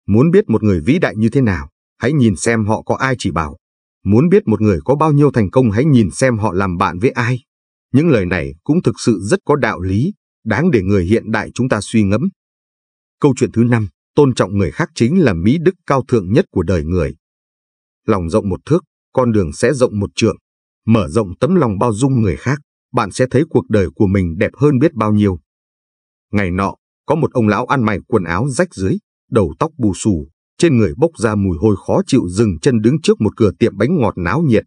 Muốn biết một người vĩ đại như thế nào, hãy nhìn xem họ có ai chỉ bảo. Muốn biết một người có bao nhiêu thành công hãy nhìn xem họ làm bạn với ai. Những lời này cũng thực sự rất có đạo lý, đáng để người hiện đại chúng ta suy ngẫm. Câu chuyện thứ năm, tôn trọng người khác chính là mỹ đức cao thượng nhất của đời người. Lòng rộng một thước, con đường sẽ rộng một trượng. Mở rộng tấm lòng bao dung người khác, bạn sẽ thấy cuộc đời của mình đẹp hơn biết bao nhiêu. Ngày nọ, có một ông lão ăn mày quần áo rách dưới, đầu tóc bù xù, trên người bốc ra mùi hôi khó chịu dừng chân đứng trước một cửa tiệm bánh ngọt náo nhiệt.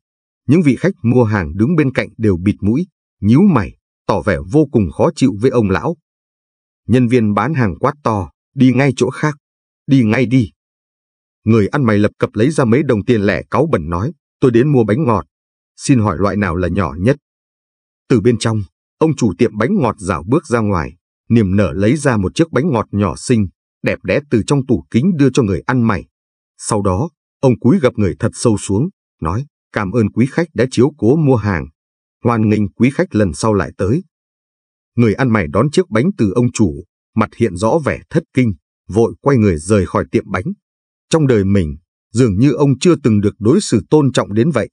Những vị khách mua hàng đứng bên cạnh đều bịt mũi, nhíu mày, tỏ vẻ vô cùng khó chịu với ông lão. Nhân viên bán hàng quát to, đi ngay chỗ khác, đi ngay đi. Người ăn mày lập cập lấy ra mấy đồng tiền lẻ cáu bẩn nói, tôi đến mua bánh ngọt, xin hỏi loại nào là nhỏ nhất. Từ bên trong, ông chủ tiệm bánh ngọt rảo bước ra ngoài, niềm nở lấy ra một chiếc bánh ngọt nhỏ xinh, đẹp đẽ từ trong tủ kính đưa cho người ăn mày. Sau đó, ông cúi gặp người thật sâu xuống, nói cảm ơn quý khách đã chiếu cố mua hàng. Hoan nghênh quý khách lần sau lại tới. Người ăn mày đón chiếc bánh từ ông chủ, mặt hiện rõ vẻ thất kinh, vội quay người rời khỏi tiệm bánh. Trong đời mình, dường như ông chưa từng được đối xử tôn trọng đến vậy.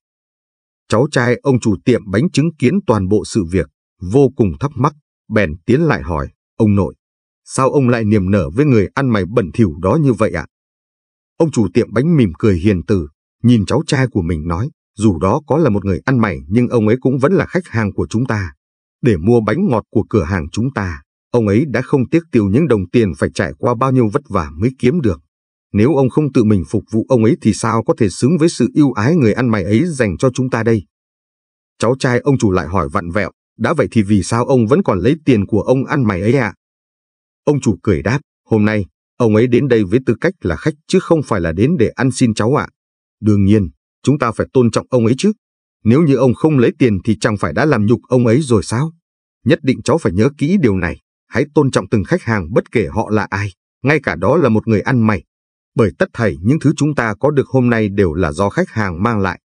Cháu trai ông chủ tiệm bánh chứng kiến toàn bộ sự việc, vô cùng thắc mắc, bèn tiến lại hỏi, ông nội, Sao ông lại niềm nở với người ăn mày bẩn thỉu đó như vậy ạ? Ông chủ tiệm bánh mỉm cười hiền từ, nhìn cháu trai của mình nói, dù đó có là một người ăn mày nhưng ông ấy cũng vẫn là khách hàng của chúng ta. Để mua bánh ngọt của cửa hàng chúng ta, ông ấy đã không tiếc tiêu những đồng tiền phải trải qua bao nhiêu vất vả mới kiếm được. Nếu ông không tự mình phục vụ ông ấy thì sao có thể xứng với sự yêu ái người ăn mày ấy dành cho chúng ta đây? Cháu trai ông chủ lại hỏi vặn vẹo, đã vậy thì vì sao ông vẫn còn lấy tiền của ông ăn mày ấy ạ? À? Ông chủ cười đáp, hôm nay, ông ấy đến đây với tư cách là khách chứ không phải là đến để ăn xin cháu ạ. À. Đương nhiên, chúng ta phải tôn trọng ông ấy chứ. Nếu như ông không lấy tiền thì chẳng phải đã làm nhục ông ấy rồi sao? Nhất định cháu phải nhớ kỹ điều này. Hãy tôn trọng từng khách hàng bất kể họ là ai, ngay cả đó là một người ăn mày. Bởi tất thảy những thứ chúng ta có được hôm nay đều là do khách hàng mang lại.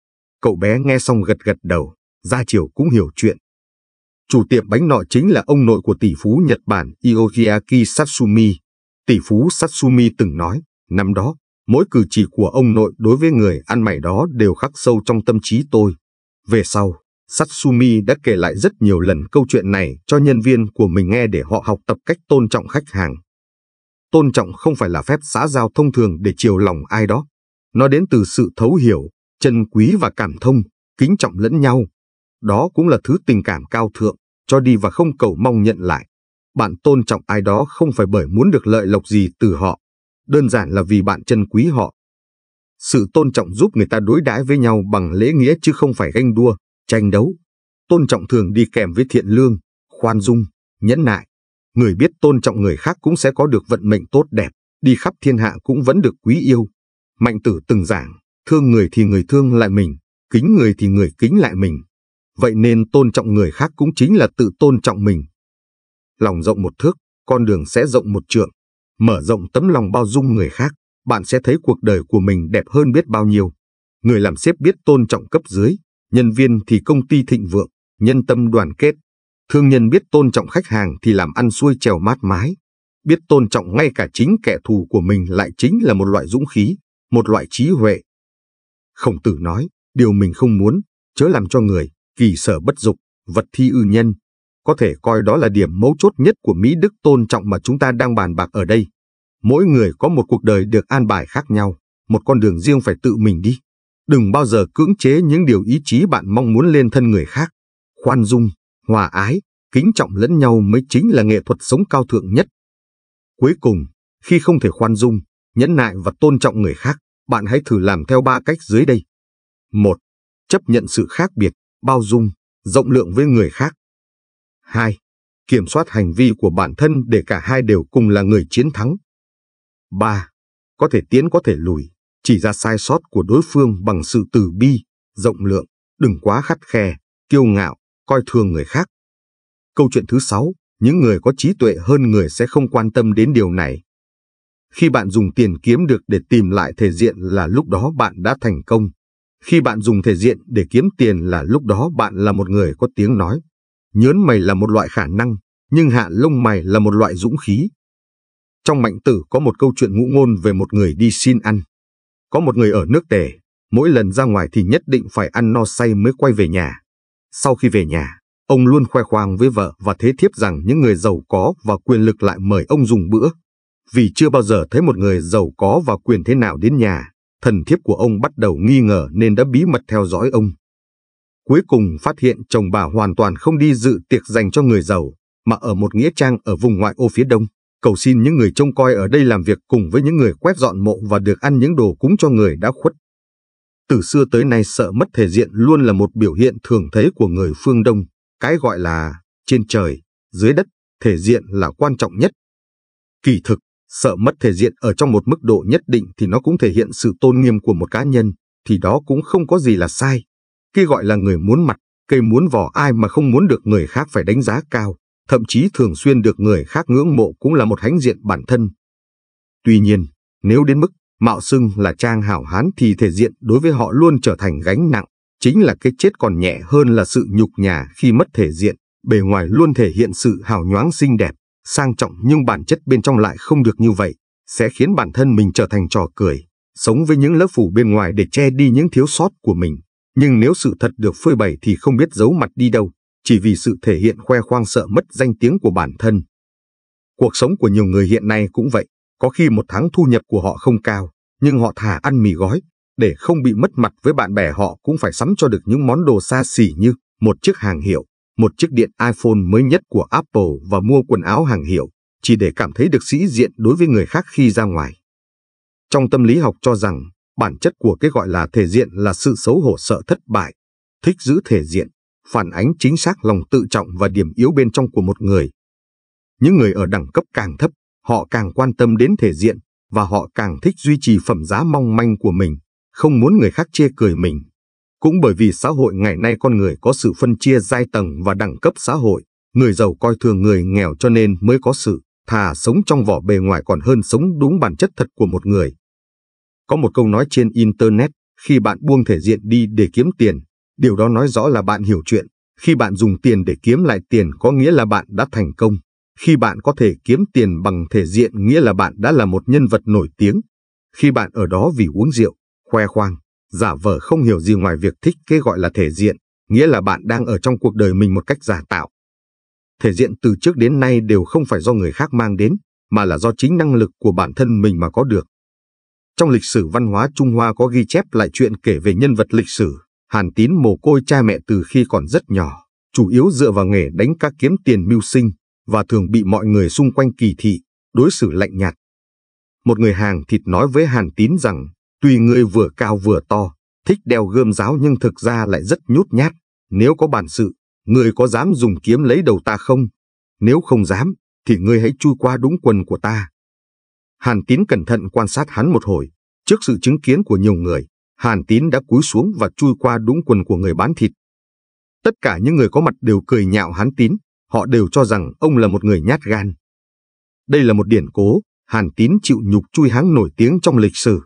Cậu bé nghe xong gật gật đầu, ra chiều cũng hiểu chuyện. Chủ tiệm bánh nọ chính là ông nội của tỷ phú Nhật Bản Iogiaki Satsumi. Tỷ phú Satsumi từng nói, năm đó, mỗi cử chỉ của ông nội đối với người ăn mày đó đều khắc sâu trong tâm trí tôi. Về sau, Satsumi đã kể lại rất nhiều lần câu chuyện này cho nhân viên của mình nghe để họ học tập cách tôn trọng khách hàng. Tôn trọng không phải là phép xã giao thông thường để chiều lòng ai đó. Nó đến từ sự thấu hiểu, chân quý và cảm thông, kính trọng lẫn nhau, đó cũng là thứ tình cảm cao thượng, cho đi và không cầu mong nhận lại. Bạn tôn trọng ai đó không phải bởi muốn được lợi lộc gì từ họ, đơn giản là vì bạn trân quý họ. Sự tôn trọng giúp người ta đối đãi với nhau bằng lễ nghĩa chứ không phải ganh đua, tranh đấu. Tôn trọng thường đi kèm với thiện lương, khoan dung, nhẫn nại. Người biết tôn trọng người khác cũng sẽ có được vận mệnh tốt đẹp, đi khắp thiên hạ cũng vẫn được quý yêu. Mạnh tử từng giảng, thương người thì người thương lại mình, kính người thì người kính lại mình. Vậy nên tôn trọng người khác cũng chính là tự tôn trọng mình. Lòng rộng một thước, con đường sẽ rộng một trượng. Mở rộng tấm lòng bao dung người khác, bạn sẽ thấy cuộc đời của mình đẹp hơn biết bao nhiêu. Người làm sếp biết tôn trọng cấp dưới, nhân viên thì công ty thịnh vượng, nhân tâm đoàn kết. Thương nhân biết tôn trọng khách hàng thì làm ăn xuôi trèo mát mái. Biết tôn trọng ngay cả chính kẻ thù của mình lại chính là một loại dũng khí, một loại trí huệ. Khổng tử nói, điều mình không muốn, chớ làm cho người, kỳ sở bất dục, vật thi ư nhân, có thể coi đó là điểm mấu chốt nhất của Mỹ Đức tôn trọng mà chúng ta đang bàn bạc ở đây. Mỗi người có một cuộc đời được an bài khác nhau, một con đường riêng phải tự mình đi. Đừng bao giờ cưỡng chế những điều ý chí bạn mong muốn lên thân người khác. Khoan dung, hòa ái, kính trọng lẫn nhau mới chính là nghệ thuật sống cao thượng nhất. Cuối cùng, khi không thể khoan dung, nhẫn nại và tôn trọng người khác, bạn hãy thử làm theo ba cách dưới đây. 1. Chấp nhận sự khác biệt bao dung, rộng lượng với người khác. 2. Kiểm soát hành vi của bản thân để cả hai đều cùng là người chiến thắng. 3. Có thể tiến có thể lùi, chỉ ra sai sót của đối phương bằng sự từ bi, rộng lượng, đừng quá khắt khe, kiêu ngạo, coi thường người khác. Câu chuyện thứ 6, những người có trí tuệ hơn người sẽ không quan tâm đến điều này. Khi bạn dùng tiền kiếm được để tìm lại thể diện là lúc đó bạn đã thành công. Khi bạn dùng thể diện để kiếm tiền là lúc đó bạn là một người có tiếng nói. Nhớn mày là một loại khả năng, nhưng hạ lông mày là một loại dũng khí. Trong mạnh tử có một câu chuyện ngũ ngôn về một người đi xin ăn. Có một người ở nước tề, mỗi lần ra ngoài thì nhất định phải ăn no say mới quay về nhà. Sau khi về nhà, ông luôn khoe khoang với vợ và thế thiếp rằng những người giàu có và quyền lực lại mời ông dùng bữa. Vì chưa bao giờ thấy một người giàu có và quyền thế nào đến nhà, thần thiếp của ông bắt đầu nghi ngờ nên đã bí mật theo dõi ông. Cuối cùng phát hiện chồng bà hoàn toàn không đi dự tiệc dành cho người giàu, mà ở một nghĩa trang ở vùng ngoại ô phía đông, cầu xin những người trông coi ở đây làm việc cùng với những người quét dọn mộ và được ăn những đồ cúng cho người đã khuất. Từ xưa tới nay sợ mất thể diện luôn là một biểu hiện thường thấy của người phương Đông, cái gọi là trên trời, dưới đất, thể diện là quan trọng nhất. Kỳ thực, Sợ mất thể diện ở trong một mức độ nhất định thì nó cũng thể hiện sự tôn nghiêm của một cá nhân, thì đó cũng không có gì là sai. Khi gọi là người muốn mặt, cây muốn vỏ ai mà không muốn được người khác phải đánh giá cao, thậm chí thường xuyên được người khác ngưỡng mộ cũng là một hãnh diện bản thân. Tuy nhiên, nếu đến mức mạo xưng là trang hảo hán thì thể diện đối với họ luôn trở thành gánh nặng, chính là cái chết còn nhẹ hơn là sự nhục nhã khi mất thể diện, bề ngoài luôn thể hiện sự hào nhoáng xinh đẹp, sang trọng nhưng bản chất bên trong lại không được như vậy, sẽ khiến bản thân mình trở thành trò cười, sống với những lớp phủ bên ngoài để che đi những thiếu sót của mình. Nhưng nếu sự thật được phơi bày thì không biết giấu mặt đi đâu, chỉ vì sự thể hiện khoe khoang sợ mất danh tiếng của bản thân. Cuộc sống của nhiều người hiện nay cũng vậy, có khi một tháng thu nhập của họ không cao, nhưng họ thả ăn mì gói, để không bị mất mặt với bạn bè họ cũng phải sắm cho được những món đồ xa xỉ như một chiếc hàng hiệu, một chiếc điện iPhone mới nhất của Apple và mua quần áo hàng hiệu, chỉ để cảm thấy được sĩ diện đối với người khác khi ra ngoài. Trong tâm lý học cho rằng, bản chất của cái gọi là thể diện là sự xấu hổ sợ thất bại, thích giữ thể diện, phản ánh chính xác lòng tự trọng và điểm yếu bên trong của một người. Những người ở đẳng cấp càng thấp, họ càng quan tâm đến thể diện và họ càng thích duy trì phẩm giá mong manh của mình, không muốn người khác chê cười mình. Cũng bởi vì xã hội ngày nay con người có sự phân chia giai tầng và đẳng cấp xã hội, người giàu coi thường người nghèo cho nên mới có sự thà sống trong vỏ bề ngoài còn hơn sống đúng bản chất thật của một người. Có một câu nói trên Internet, khi bạn buông thể diện đi để kiếm tiền, điều đó nói rõ là bạn hiểu chuyện. Khi bạn dùng tiền để kiếm lại tiền có nghĩa là bạn đã thành công. Khi bạn có thể kiếm tiền bằng thể diện nghĩa là bạn đã là một nhân vật nổi tiếng. Khi bạn ở đó vì uống rượu, khoe khoang, giả vờ không hiểu gì ngoài việc thích cái gọi là thể diện, nghĩa là bạn đang ở trong cuộc đời mình một cách giả tạo. Thể diện từ trước đến nay đều không phải do người khác mang đến, mà là do chính năng lực của bản thân mình mà có được. Trong lịch sử văn hóa Trung Hoa có ghi chép lại chuyện kể về nhân vật lịch sử, Hàn Tín mồ côi cha mẹ từ khi còn rất nhỏ, chủ yếu dựa vào nghề đánh cá kiếm tiền mưu sinh và thường bị mọi người xung quanh kỳ thị, đối xử lạnh nhạt. Một người hàng thịt nói với Hàn Tín rằng Tuy người vừa cao vừa to, thích đeo gươm giáo nhưng thực ra lại rất nhút nhát. Nếu có bản sự, người có dám dùng kiếm lấy đầu ta không? Nếu không dám, thì người hãy chui qua đúng quần của ta. Hàn Tín cẩn thận quan sát hắn một hồi. Trước sự chứng kiến của nhiều người, Hàn Tín đã cúi xuống và chui qua đúng quần của người bán thịt. Tất cả những người có mặt đều cười nhạo hàn Tín, họ đều cho rằng ông là một người nhát gan. Đây là một điển cố, Hàn Tín chịu nhục chui háng nổi tiếng trong lịch sử.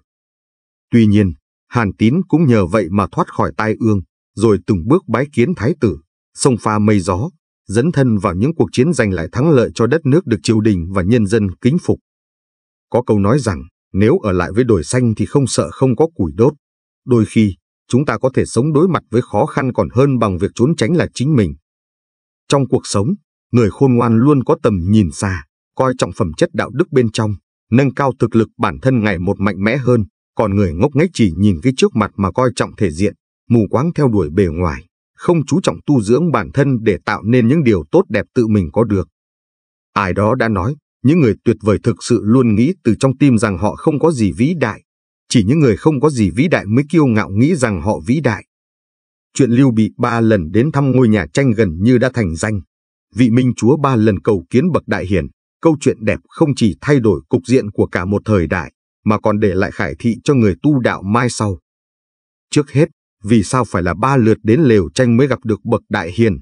Tuy nhiên, Hàn Tín cũng nhờ vậy mà thoát khỏi tai ương, rồi từng bước bái kiến thái tử, sông pha mây gió, dẫn thân vào những cuộc chiến giành lại thắng lợi cho đất nước được triều đình và nhân dân kính phục. Có câu nói rằng, nếu ở lại với đồi xanh thì không sợ không có củi đốt. Đôi khi, chúng ta có thể sống đối mặt với khó khăn còn hơn bằng việc trốn tránh là chính mình. Trong cuộc sống, người khôn ngoan luôn có tầm nhìn xa, coi trọng phẩm chất đạo đức bên trong, nâng cao thực lực bản thân ngày một mạnh mẽ hơn, còn người ngốc nghếch chỉ nhìn cái trước mặt mà coi trọng thể diện, mù quáng theo đuổi bề ngoài, không chú trọng tu dưỡng bản thân để tạo nên những điều tốt đẹp tự mình có được. Ai đó đã nói, những người tuyệt vời thực sự luôn nghĩ từ trong tim rằng họ không có gì vĩ đại, chỉ những người không có gì vĩ đại mới kiêu ngạo nghĩ rằng họ vĩ đại. Chuyện Lưu Bị ba lần đến thăm ngôi nhà tranh gần như đã thành danh. Vị Minh Chúa ba lần cầu kiến bậc đại hiền, câu chuyện đẹp không chỉ thay đổi cục diện của cả một thời đại, mà còn để lại khải thị cho người tu đạo mai sau. Trước hết, vì sao phải là ba lượt đến lều tranh mới gặp được bậc đại hiền?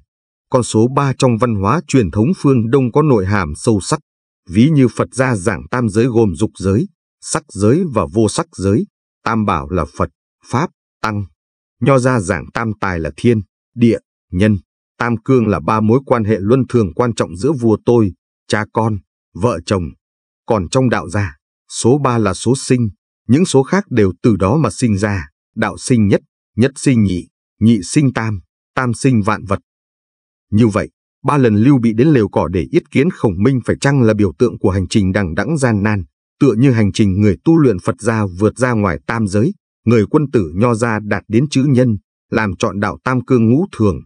Con số ba trong văn hóa truyền thống phương Đông có nội hàm sâu sắc, ví như Phật gia giảng tam giới gồm dục giới, sắc giới và vô sắc giới, tam bảo là Phật, Pháp, Tăng. Nho gia giảng tam tài là thiên, địa, nhân, tam cương là ba mối quan hệ luân thường quan trọng giữa vua tôi, cha con, vợ chồng. Còn trong đạo gia, số 3 là số sinh, những số khác đều từ đó mà sinh ra, đạo sinh nhất, nhất sinh nhị, nhị sinh tam, tam sinh vạn vật. Như vậy, ba lần Lưu Bị đến lều cỏ để yết kiến khổng minh phải chăng là biểu tượng của hành trình đằng đẵng gian nan, tựa như hành trình người tu luyện Phật gia vượt ra ngoài tam giới, người quân tử nho gia đạt đến chữ nhân, làm chọn đạo tam cương ngũ thường.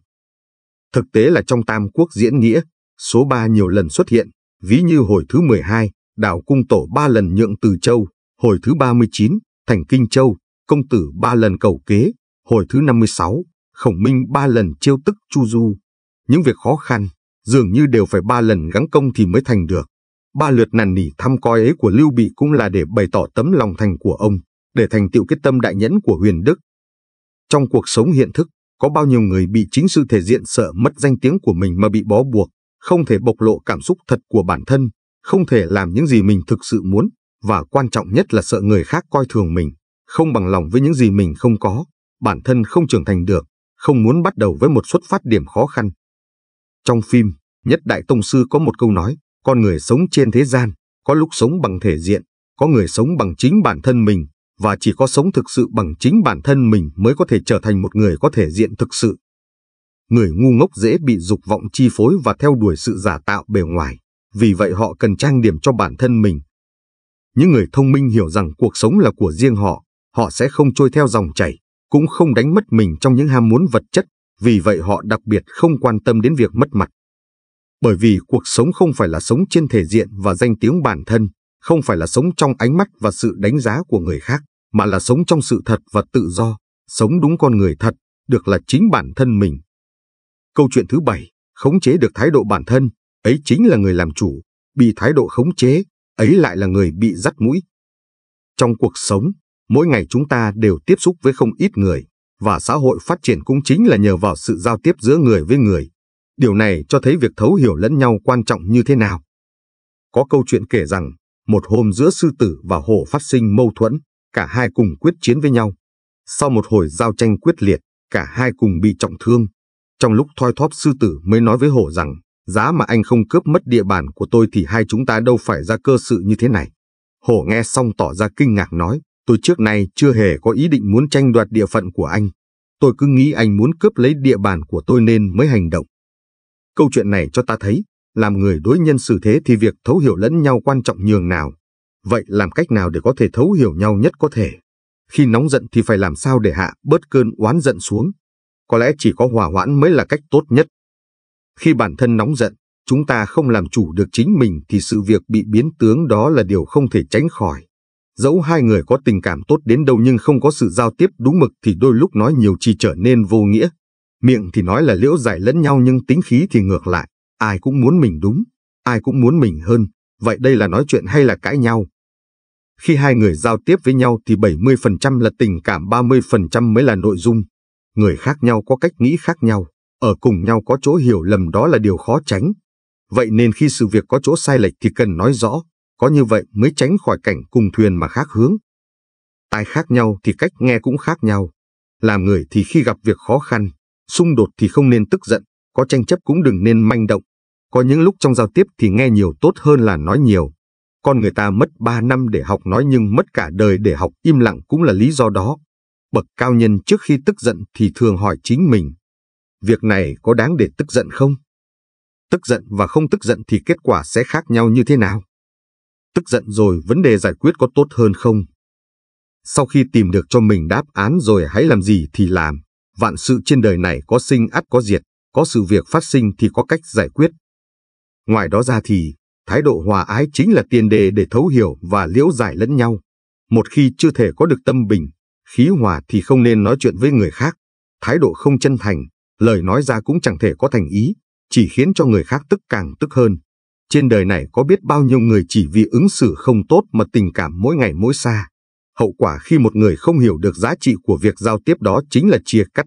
Thực tế là trong tam quốc diễn nghĩa, số 3 nhiều lần xuất hiện, ví như hồi thứ 12, đảo cung tổ ba lần nhượng từ châu, hồi thứ 39, thành kinh châu, công tử ba lần cầu kế, hồi thứ 56, khổng minh ba lần chiêu tức chu du. Những việc khó khăn, dường như đều phải ba lần gắng công thì mới thành được. Ba lượt nằn nỉ thăm coi ấy của Lưu Bị cũng là để bày tỏ tấm lòng thành của ông, để thành tựu cái tâm đại nhẫn của huyền đức. Trong cuộc sống hiện thực có bao nhiêu người bị chính sự thể diện sợ mất danh tiếng của mình mà bị bó buộc, không thể bộc lộ cảm xúc thật của bản thân, không thể làm những gì mình thực sự muốn, và quan trọng nhất là sợ người khác coi thường mình, không bằng lòng với những gì mình không có, bản thân không trưởng thành được, không muốn bắt đầu với một xuất phát điểm khó khăn. Trong phim, Nhất Đại Tông Sư có một câu nói, con người sống trên thế gian, có lúc sống bằng thể diện, có người sống bằng chính bản thân mình, và chỉ có sống thực sự bằng chính bản thân mình mới có thể trở thành một người có thể diện thực sự. Người ngu ngốc dễ bị dục vọng chi phối và theo đuổi sự giả tạo bề ngoài vì vậy họ cần trang điểm cho bản thân mình. Những người thông minh hiểu rằng cuộc sống là của riêng họ, họ sẽ không trôi theo dòng chảy, cũng không đánh mất mình trong những ham muốn vật chất, vì vậy họ đặc biệt không quan tâm đến việc mất mặt. Bởi vì cuộc sống không phải là sống trên thể diện và danh tiếng bản thân, không phải là sống trong ánh mắt và sự đánh giá của người khác, mà là sống trong sự thật và tự do, sống đúng con người thật, được là chính bản thân mình. Câu chuyện thứ bảy, khống chế được thái độ bản thân, ấy chính là người làm chủ, bị thái độ khống chế, ấy lại là người bị dắt mũi. Trong cuộc sống, mỗi ngày chúng ta đều tiếp xúc với không ít người, và xã hội phát triển cũng chính là nhờ vào sự giao tiếp giữa người với người. Điều này cho thấy việc thấu hiểu lẫn nhau quan trọng như thế nào. Có câu chuyện kể rằng, một hôm giữa sư tử và hổ phát sinh mâu thuẫn, cả hai cùng quyết chiến với nhau. Sau một hồi giao tranh quyết liệt, cả hai cùng bị trọng thương. Trong lúc thoi thóp sư tử mới nói với hổ rằng, Giá mà anh không cướp mất địa bàn của tôi thì hai chúng ta đâu phải ra cơ sự như thế này. Hổ nghe xong tỏ ra kinh ngạc nói, tôi trước nay chưa hề có ý định muốn tranh đoạt địa phận của anh. Tôi cứ nghĩ anh muốn cướp lấy địa bàn của tôi nên mới hành động. Câu chuyện này cho ta thấy, làm người đối nhân xử thế thì việc thấu hiểu lẫn nhau quan trọng nhường nào. Vậy làm cách nào để có thể thấu hiểu nhau nhất có thể? Khi nóng giận thì phải làm sao để hạ bớt cơn oán giận xuống? Có lẽ chỉ có hòa hoãn mới là cách tốt nhất. Khi bản thân nóng giận, chúng ta không làm chủ được chính mình thì sự việc bị biến tướng đó là điều không thể tránh khỏi. Dẫu hai người có tình cảm tốt đến đâu nhưng không có sự giao tiếp đúng mực thì đôi lúc nói nhiều chỉ trở nên vô nghĩa. Miệng thì nói là liễu giải lẫn nhau nhưng tính khí thì ngược lại, ai cũng muốn mình đúng, ai cũng muốn mình hơn, vậy đây là nói chuyện hay là cãi nhau? Khi hai người giao tiếp với nhau thì 70% là tình cảm 30% mới là nội dung. Người khác nhau có cách nghĩ khác nhau, ở cùng nhau có chỗ hiểu lầm đó là điều khó tránh. Vậy nên khi sự việc có chỗ sai lệch thì cần nói rõ, có như vậy mới tránh khỏi cảnh cùng thuyền mà khác hướng. Tai khác nhau thì cách nghe cũng khác nhau. Làm người thì khi gặp việc khó khăn, xung đột thì không nên tức giận, có tranh chấp cũng đừng nên manh động. Có những lúc trong giao tiếp thì nghe nhiều tốt hơn là nói nhiều. Con người ta mất 3 năm để học nói nhưng mất cả đời để học im lặng cũng là lý do đó. Bậc cao nhân trước khi tức giận thì thường hỏi chính mình, Việc này có đáng để tức giận không? Tức giận và không tức giận thì kết quả sẽ khác nhau như thế nào? Tức giận rồi vấn đề giải quyết có tốt hơn không? Sau khi tìm được cho mình đáp án rồi hãy làm gì thì làm. Vạn sự trên đời này có sinh ắt có diệt, có sự việc phát sinh thì có cách giải quyết. Ngoài đó ra thì, thái độ hòa ái chính là tiền đề để thấu hiểu và liễu giải lẫn nhau. Một khi chưa thể có được tâm bình, khí hòa thì không nên nói chuyện với người khác. Thái độ không chân thành, lời nói ra cũng chẳng thể có thành ý, chỉ khiến cho người khác tức càng tức hơn. Trên đời này có biết bao nhiêu người chỉ vì ứng xử không tốt mà tình cảm mỗi ngày mỗi xa. Hậu quả khi một người không hiểu được giá trị của việc giao tiếp đó chính là chia cắt.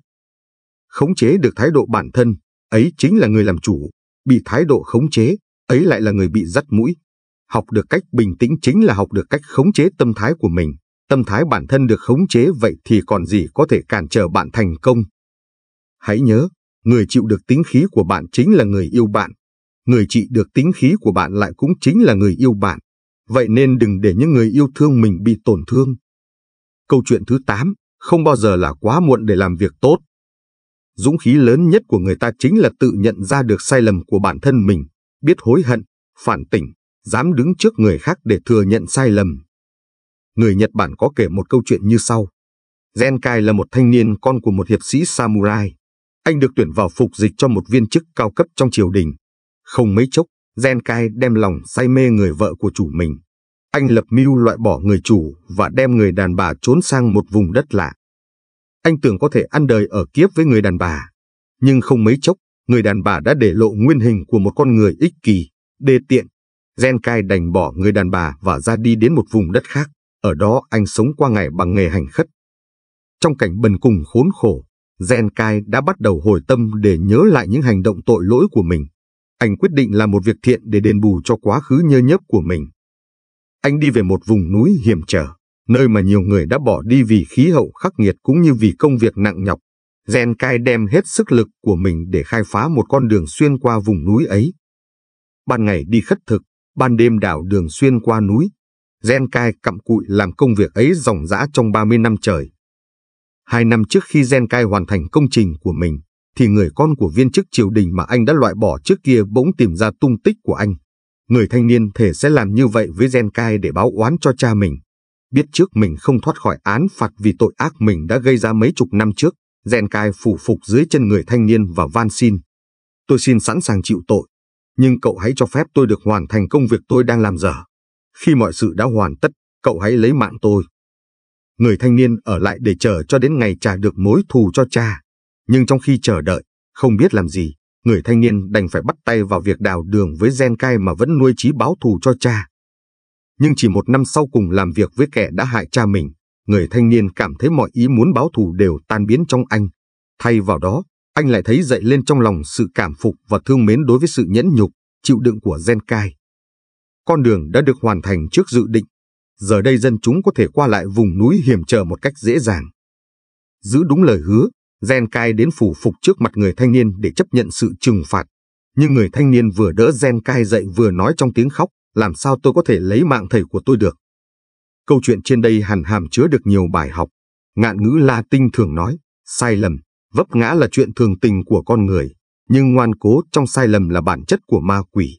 Khống chế được thái độ bản thân, ấy chính là người làm chủ, bị thái độ khống chế, ấy lại là người bị dắt mũi. Học được cách bình tĩnh chính là học được cách khống chế tâm thái của mình. Tâm thái bản thân được khống chế vậy thì còn gì có thể cản trở bạn thành công. Hãy nhớ, người chịu được tính khí của bạn chính là người yêu bạn. Người trị được tính khí của bạn lại cũng chính là người yêu bạn. Vậy nên đừng để những người yêu thương mình bị tổn thương. Câu chuyện thứ 8, không bao giờ là quá muộn để làm việc tốt. Dũng khí lớn nhất của người ta chính là tự nhận ra được sai lầm của bản thân mình, biết hối hận, phản tỉnh, dám đứng trước người khác để thừa nhận sai lầm. Người Nhật Bản có kể một câu chuyện như sau. Zenkai là một thanh niên con của một hiệp sĩ samurai anh được tuyển vào phục dịch cho một viên chức cao cấp trong triều đình. Không mấy chốc, Gen đem lòng say mê người vợ của chủ mình. Anh lập mưu loại bỏ người chủ và đem người đàn bà trốn sang một vùng đất lạ. Anh tưởng có thể ăn đời ở kiếp với người đàn bà. Nhưng không mấy chốc, người đàn bà đã để lộ nguyên hình của một con người ích kỷ, đê tiện. Gen đành bỏ người đàn bà và ra đi đến một vùng đất khác. Ở đó anh sống qua ngày bằng nghề hành khất. Trong cảnh bần cùng khốn khổ, Zenkai đã bắt đầu hồi tâm để nhớ lại những hành động tội lỗi của mình. Anh quyết định làm một việc thiện để đền bù cho quá khứ nhơ nhớp của mình. Anh đi về một vùng núi hiểm trở, nơi mà nhiều người đã bỏ đi vì khí hậu khắc nghiệt cũng như vì công việc nặng nhọc. Zenkai đem hết sức lực của mình để khai phá một con đường xuyên qua vùng núi ấy. Ban ngày đi khất thực, ban đêm đảo đường xuyên qua núi. Zenkai cặm cụi làm công việc ấy ròng rã trong 30 năm trời. Hai năm trước khi Gen hoàn thành công trình của mình, thì người con của viên chức triều đình mà anh đã loại bỏ trước kia bỗng tìm ra tung tích của anh. Người thanh niên thể sẽ làm như vậy với Gen để báo oán cho cha mình. Biết trước mình không thoát khỏi án phạt vì tội ác mình đã gây ra mấy chục năm trước, Gen phủ phục dưới chân người thanh niên và van xin. Tôi xin sẵn sàng chịu tội, nhưng cậu hãy cho phép tôi được hoàn thành công việc tôi đang làm giờ. Khi mọi sự đã hoàn tất, cậu hãy lấy mạng tôi người thanh niên ở lại để chờ cho đến ngày trả được mối thù cho cha. Nhưng trong khi chờ đợi, không biết làm gì, người thanh niên đành phải bắt tay vào việc đào đường với gen cai mà vẫn nuôi trí báo thù cho cha. Nhưng chỉ một năm sau cùng làm việc với kẻ đã hại cha mình, người thanh niên cảm thấy mọi ý muốn báo thù đều tan biến trong anh. Thay vào đó, anh lại thấy dậy lên trong lòng sự cảm phục và thương mến đối với sự nhẫn nhục, chịu đựng của gen cai. Con đường đã được hoàn thành trước dự định, giờ đây dân chúng có thể qua lại vùng núi hiểm trở một cách dễ dàng. Giữ đúng lời hứa, Gen Kai đến phủ phục trước mặt người thanh niên để chấp nhận sự trừng phạt. Nhưng người thanh niên vừa đỡ Gen Kai dậy vừa nói trong tiếng khóc, làm sao tôi có thể lấy mạng thầy của tôi được. Câu chuyện trên đây hẳn hàm chứa được nhiều bài học. Ngạn ngữ Latin thường nói, sai lầm, vấp ngã là chuyện thường tình của con người, nhưng ngoan cố trong sai lầm là bản chất của ma quỷ.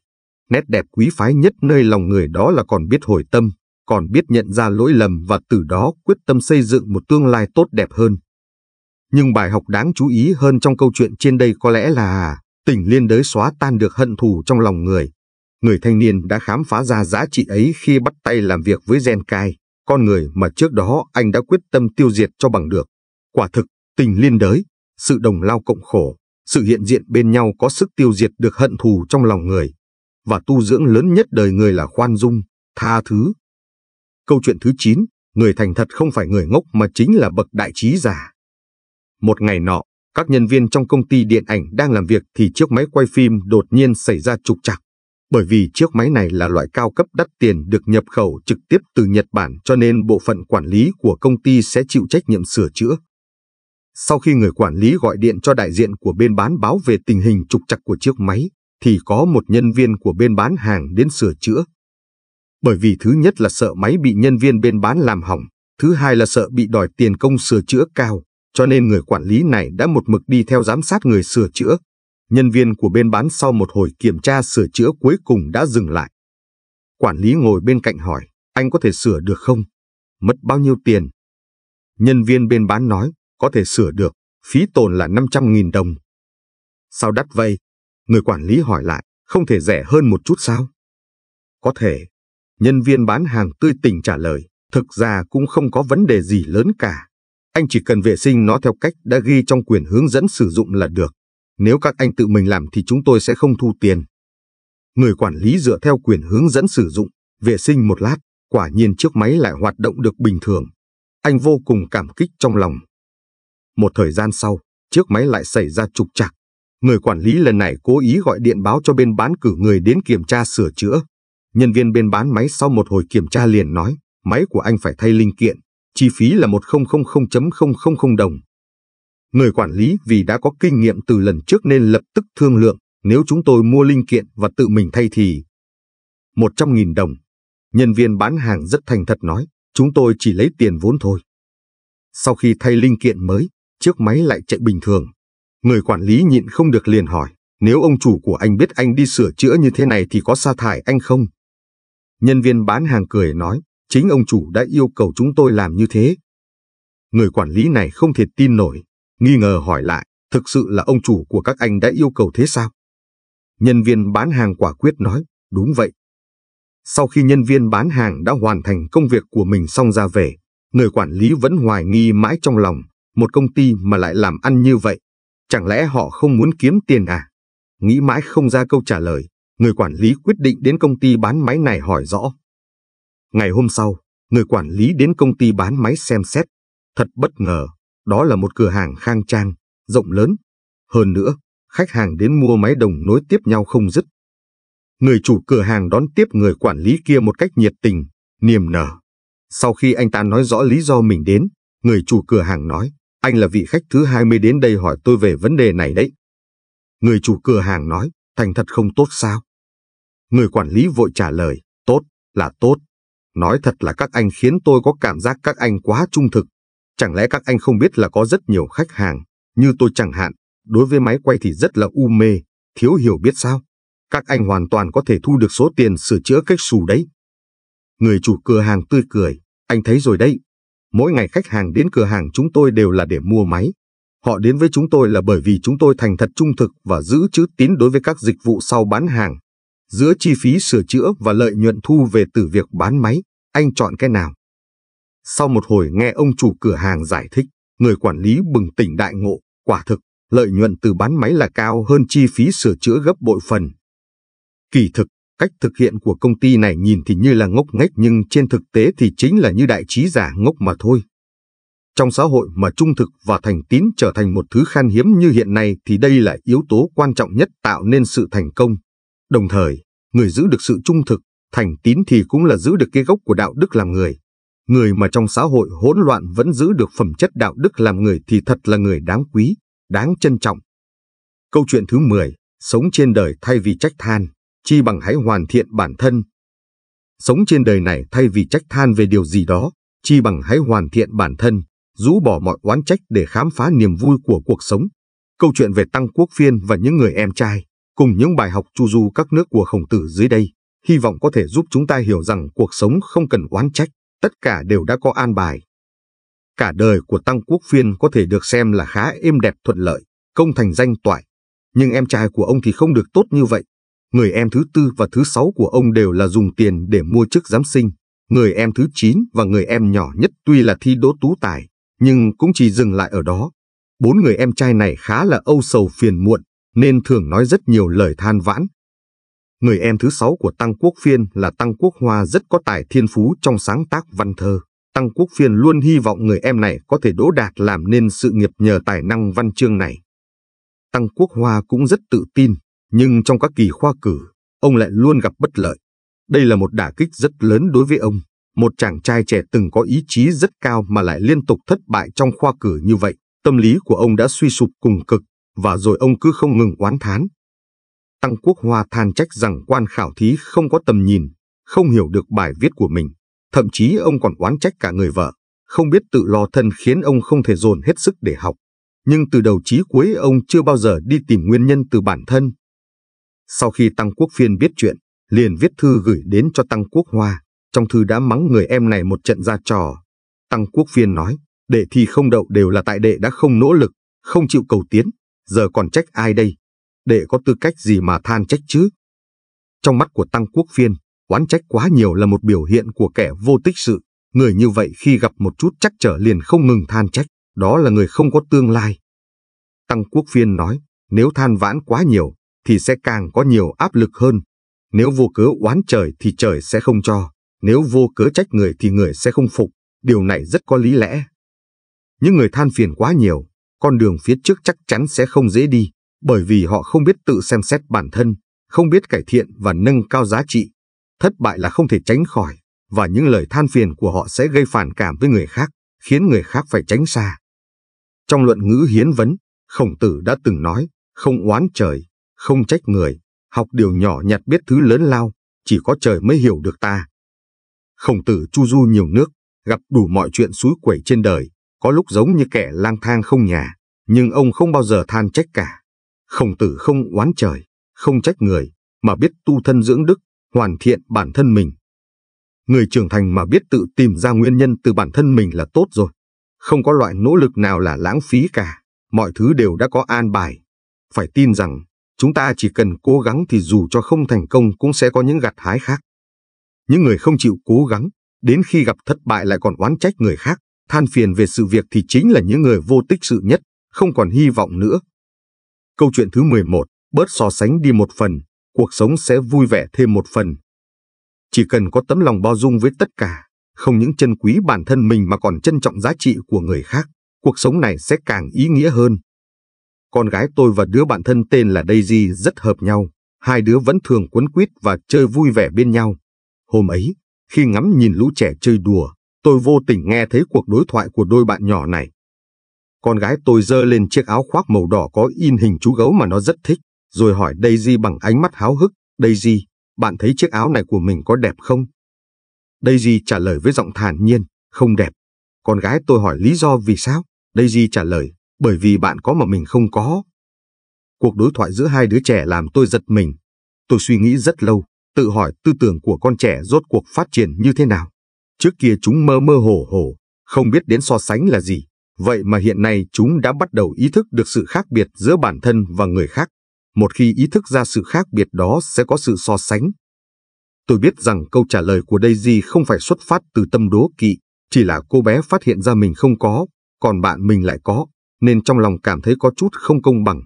Nét đẹp quý phái nhất nơi lòng người đó là còn biết hồi tâm, còn biết nhận ra lỗi lầm và từ đó quyết tâm xây dựng một tương lai tốt đẹp hơn. Nhưng bài học đáng chú ý hơn trong câu chuyện trên đây có lẽ là tình liên đới xóa tan được hận thù trong lòng người. Người thanh niên đã khám phá ra giá trị ấy khi bắt tay làm việc với Gen con người mà trước đó anh đã quyết tâm tiêu diệt cho bằng được. Quả thực, tình liên đới, sự đồng lao cộng khổ, sự hiện diện bên nhau có sức tiêu diệt được hận thù trong lòng người. Và tu dưỡng lớn nhất đời người là khoan dung, tha thứ, Câu chuyện thứ 9, người thành thật không phải người ngốc mà chính là bậc đại trí giả. Một ngày nọ, các nhân viên trong công ty điện ảnh đang làm việc thì chiếc máy quay phim đột nhiên xảy ra trục trặc. Bởi vì chiếc máy này là loại cao cấp đắt tiền được nhập khẩu trực tiếp từ Nhật Bản cho nên bộ phận quản lý của công ty sẽ chịu trách nhiệm sửa chữa. Sau khi người quản lý gọi điện cho đại diện của bên bán báo về tình hình trục trặc của chiếc máy, thì có một nhân viên của bên bán hàng đến sửa chữa bởi vì thứ nhất là sợ máy bị nhân viên bên bán làm hỏng, thứ hai là sợ bị đòi tiền công sửa chữa cao, cho nên người quản lý này đã một mực đi theo giám sát người sửa chữa. Nhân viên của bên bán sau một hồi kiểm tra sửa chữa cuối cùng đã dừng lại. Quản lý ngồi bên cạnh hỏi, anh có thể sửa được không? Mất bao nhiêu tiền? Nhân viên bên bán nói, có thể sửa được, phí tồn là 500.000 đồng. Sao đắt vậy? Người quản lý hỏi lại, không thể rẻ hơn một chút sao? Có thể, Nhân viên bán hàng tươi tỉnh trả lời, thực ra cũng không có vấn đề gì lớn cả. Anh chỉ cần vệ sinh nó theo cách đã ghi trong quyền hướng dẫn sử dụng là được. Nếu các anh tự mình làm thì chúng tôi sẽ không thu tiền. Người quản lý dựa theo quyền hướng dẫn sử dụng, vệ sinh một lát, quả nhiên chiếc máy lại hoạt động được bình thường. Anh vô cùng cảm kích trong lòng. Một thời gian sau, chiếc máy lại xảy ra trục trặc. Người quản lý lần này cố ý gọi điện báo cho bên bán cử người đến kiểm tra sửa chữa. Nhân viên bên bán máy sau một hồi kiểm tra liền nói, máy của anh phải thay linh kiện, chi phí là 100.000 đồng. Người quản lý vì đã có kinh nghiệm từ lần trước nên lập tức thương lượng, nếu chúng tôi mua linh kiện và tự mình thay thì 100.000 đồng. Nhân viên bán hàng rất thành thật nói, chúng tôi chỉ lấy tiền vốn thôi. Sau khi thay linh kiện mới, chiếc máy lại chạy bình thường. Người quản lý nhịn không được liền hỏi, nếu ông chủ của anh biết anh đi sửa chữa như thế này thì có sa thải anh không? Nhân viên bán hàng cười nói, chính ông chủ đã yêu cầu chúng tôi làm như thế. Người quản lý này không thể tin nổi, nghi ngờ hỏi lại, thực sự là ông chủ của các anh đã yêu cầu thế sao? Nhân viên bán hàng quả quyết nói, đúng vậy. Sau khi nhân viên bán hàng đã hoàn thành công việc của mình xong ra về, người quản lý vẫn hoài nghi mãi trong lòng, một công ty mà lại làm ăn như vậy. Chẳng lẽ họ không muốn kiếm tiền à? Nghĩ mãi không ra câu trả lời, người quản lý quyết định đến công ty bán máy này hỏi rõ. Ngày hôm sau, người quản lý đến công ty bán máy xem xét. Thật bất ngờ, đó là một cửa hàng khang trang, rộng lớn. Hơn nữa, khách hàng đến mua máy đồng nối tiếp nhau không dứt. Người chủ cửa hàng đón tiếp người quản lý kia một cách nhiệt tình, niềm nở. Sau khi anh ta nói rõ lý do mình đến, người chủ cửa hàng nói, anh là vị khách thứ 20 đến đây hỏi tôi về vấn đề này đấy. Người chủ cửa hàng nói, thành thật không tốt sao? Người quản lý vội trả lời, tốt là tốt. Nói thật là các anh khiến tôi có cảm giác các anh quá trung thực. Chẳng lẽ các anh không biết là có rất nhiều khách hàng, như tôi chẳng hạn, đối với máy quay thì rất là u mê, thiếu hiểu biết sao. Các anh hoàn toàn có thể thu được số tiền sửa chữa cách xù đấy. Người chủ cửa hàng tươi cười, anh thấy rồi đấy. Mỗi ngày khách hàng đến cửa hàng chúng tôi đều là để mua máy. Họ đến với chúng tôi là bởi vì chúng tôi thành thật trung thực và giữ chữ tín đối với các dịch vụ sau bán hàng. Giữa chi phí sửa chữa và lợi nhuận thu về từ việc bán máy, anh chọn cái nào? Sau một hồi nghe ông chủ cửa hàng giải thích, người quản lý bừng tỉnh đại ngộ, quả thực, lợi nhuận từ bán máy là cao hơn chi phí sửa chữa gấp bội phần. Kỳ thực, cách thực hiện của công ty này nhìn thì như là ngốc nghếch nhưng trên thực tế thì chính là như đại trí giả ngốc mà thôi. Trong xã hội mà trung thực và thành tín trở thành một thứ khan hiếm như hiện nay thì đây là yếu tố quan trọng nhất tạo nên sự thành công. Đồng thời, người giữ được sự trung thực, thành tín thì cũng là giữ được cái gốc của đạo đức làm người. Người mà trong xã hội hỗn loạn vẫn giữ được phẩm chất đạo đức làm người thì thật là người đáng quý, đáng trân trọng. Câu chuyện thứ 10, sống trên đời thay vì trách than, chi bằng hãy hoàn thiện bản thân. Sống trên đời này thay vì trách than về điều gì đó, chi bằng hãy hoàn thiện bản thân, rũ bỏ mọi oán trách để khám phá niềm vui của cuộc sống. Câu chuyện về Tăng Quốc Phiên và những người em trai cùng những bài học chu du các nước của khổng tử dưới đây, hy vọng có thể giúp chúng ta hiểu rằng cuộc sống không cần oán trách, tất cả đều đã có an bài. Cả đời của Tăng Quốc Phiên có thể được xem là khá êm đẹp thuận lợi, công thành danh toại. Nhưng em trai của ông thì không được tốt như vậy. Người em thứ tư và thứ sáu của ông đều là dùng tiền để mua chức giám sinh. Người em thứ chín và người em nhỏ nhất tuy là thi đỗ tú tài, nhưng cũng chỉ dừng lại ở đó. Bốn người em trai này khá là âu sầu phiền muộn, nên thường nói rất nhiều lời than vãn. Người em thứ sáu của Tăng Quốc Phiên là Tăng Quốc Hoa rất có tài thiên phú trong sáng tác văn thơ. Tăng Quốc Phiên luôn hy vọng người em này có thể đỗ đạt làm nên sự nghiệp nhờ tài năng văn chương này. Tăng Quốc Hoa cũng rất tự tin, nhưng trong các kỳ khoa cử, ông lại luôn gặp bất lợi. Đây là một đả kích rất lớn đối với ông, một chàng trai trẻ từng có ý chí rất cao mà lại liên tục thất bại trong khoa cử như vậy. Tâm lý của ông đã suy sụp cùng cực, và rồi ông cứ không ngừng oán thán. Tăng Quốc Hoa than trách rằng quan khảo thí không có tầm nhìn, không hiểu được bài viết của mình, thậm chí ông còn oán trách cả người vợ, không biết tự lo thân khiến ông không thể dồn hết sức để học. Nhưng từ đầu chí cuối ông chưa bao giờ đi tìm nguyên nhân từ bản thân. Sau khi Tăng Quốc Phiên biết chuyện, liền viết thư gửi đến cho Tăng Quốc Hoa, trong thư đã mắng người em này một trận ra trò. Tăng Quốc Phiên nói, đệ thi không đậu đều là tại đệ đã không nỗ lực, không chịu cầu tiến, giờ còn trách ai đây? Đệ có tư cách gì mà than trách chứ? Trong mắt của Tăng Quốc Phiên, oán trách quá nhiều là một biểu hiện của kẻ vô tích sự. Người như vậy khi gặp một chút chắc trở liền không ngừng than trách, đó là người không có tương lai. Tăng Quốc Phiên nói, nếu than vãn quá nhiều, thì sẽ càng có nhiều áp lực hơn. Nếu vô cớ oán trời thì trời sẽ không cho, nếu vô cớ trách người thì người sẽ không phục, điều này rất có lý lẽ. Những người than phiền quá nhiều, con đường phía trước chắc chắn sẽ không dễ đi, bởi vì họ không biết tự xem xét bản thân, không biết cải thiện và nâng cao giá trị. Thất bại là không thể tránh khỏi, và những lời than phiền của họ sẽ gây phản cảm với người khác, khiến người khác phải tránh xa. Trong luận ngữ hiến vấn, Khổng Tử đã từng nói, không oán trời, không trách người, học điều nhỏ nhặt biết thứ lớn lao, chỉ có trời mới hiểu được ta. Khổng Tử chu du nhiều nước, gặp đủ mọi chuyện suối quẩy trên đời, có lúc giống như kẻ lang thang không nhà, nhưng ông không bao giờ than trách cả. Khổng tử không oán trời, không trách người, mà biết tu thân dưỡng đức, hoàn thiện bản thân mình. Người trưởng thành mà biết tự tìm ra nguyên nhân từ bản thân mình là tốt rồi. Không có loại nỗ lực nào là lãng phí cả, mọi thứ đều đã có an bài. Phải tin rằng, chúng ta chỉ cần cố gắng thì dù cho không thành công cũng sẽ có những gặt hái khác. Những người không chịu cố gắng, đến khi gặp thất bại lại còn oán trách người khác, than phiền về sự việc thì chính là những người vô tích sự nhất, không còn hy vọng nữa. Câu chuyện thứ 11, bớt so sánh đi một phần, cuộc sống sẽ vui vẻ thêm một phần. Chỉ cần có tấm lòng bao dung với tất cả, không những trân quý bản thân mình mà còn trân trọng giá trị của người khác, cuộc sống này sẽ càng ý nghĩa hơn. Con gái tôi và đứa bạn thân tên là Daisy rất hợp nhau, hai đứa vẫn thường quấn quýt và chơi vui vẻ bên nhau. Hôm ấy, khi ngắm nhìn lũ trẻ chơi đùa, tôi vô tình nghe thấy cuộc đối thoại của đôi bạn nhỏ này. Con gái tôi dơ lên chiếc áo khoác màu đỏ có in hình chú gấu mà nó rất thích, rồi hỏi Daisy bằng ánh mắt háo hức, Daisy, bạn thấy chiếc áo này của mình có đẹp không? Daisy trả lời với giọng thản nhiên, không đẹp. Con gái tôi hỏi lý do vì sao? Daisy trả lời, bởi vì bạn có mà mình không có. Cuộc đối thoại giữa hai đứa trẻ làm tôi giật mình. Tôi suy nghĩ rất lâu, tự hỏi tư tưởng của con trẻ rốt cuộc phát triển như thế nào. Trước kia chúng mơ mơ hồ hồ, không biết đến so sánh là gì. Vậy mà hiện nay chúng đã bắt đầu ý thức được sự khác biệt giữa bản thân và người khác. Một khi ý thức ra sự khác biệt đó sẽ có sự so sánh. Tôi biết rằng câu trả lời của Daisy không phải xuất phát từ tâm đố kỵ, chỉ là cô bé phát hiện ra mình không có, còn bạn mình lại có, nên trong lòng cảm thấy có chút không công bằng.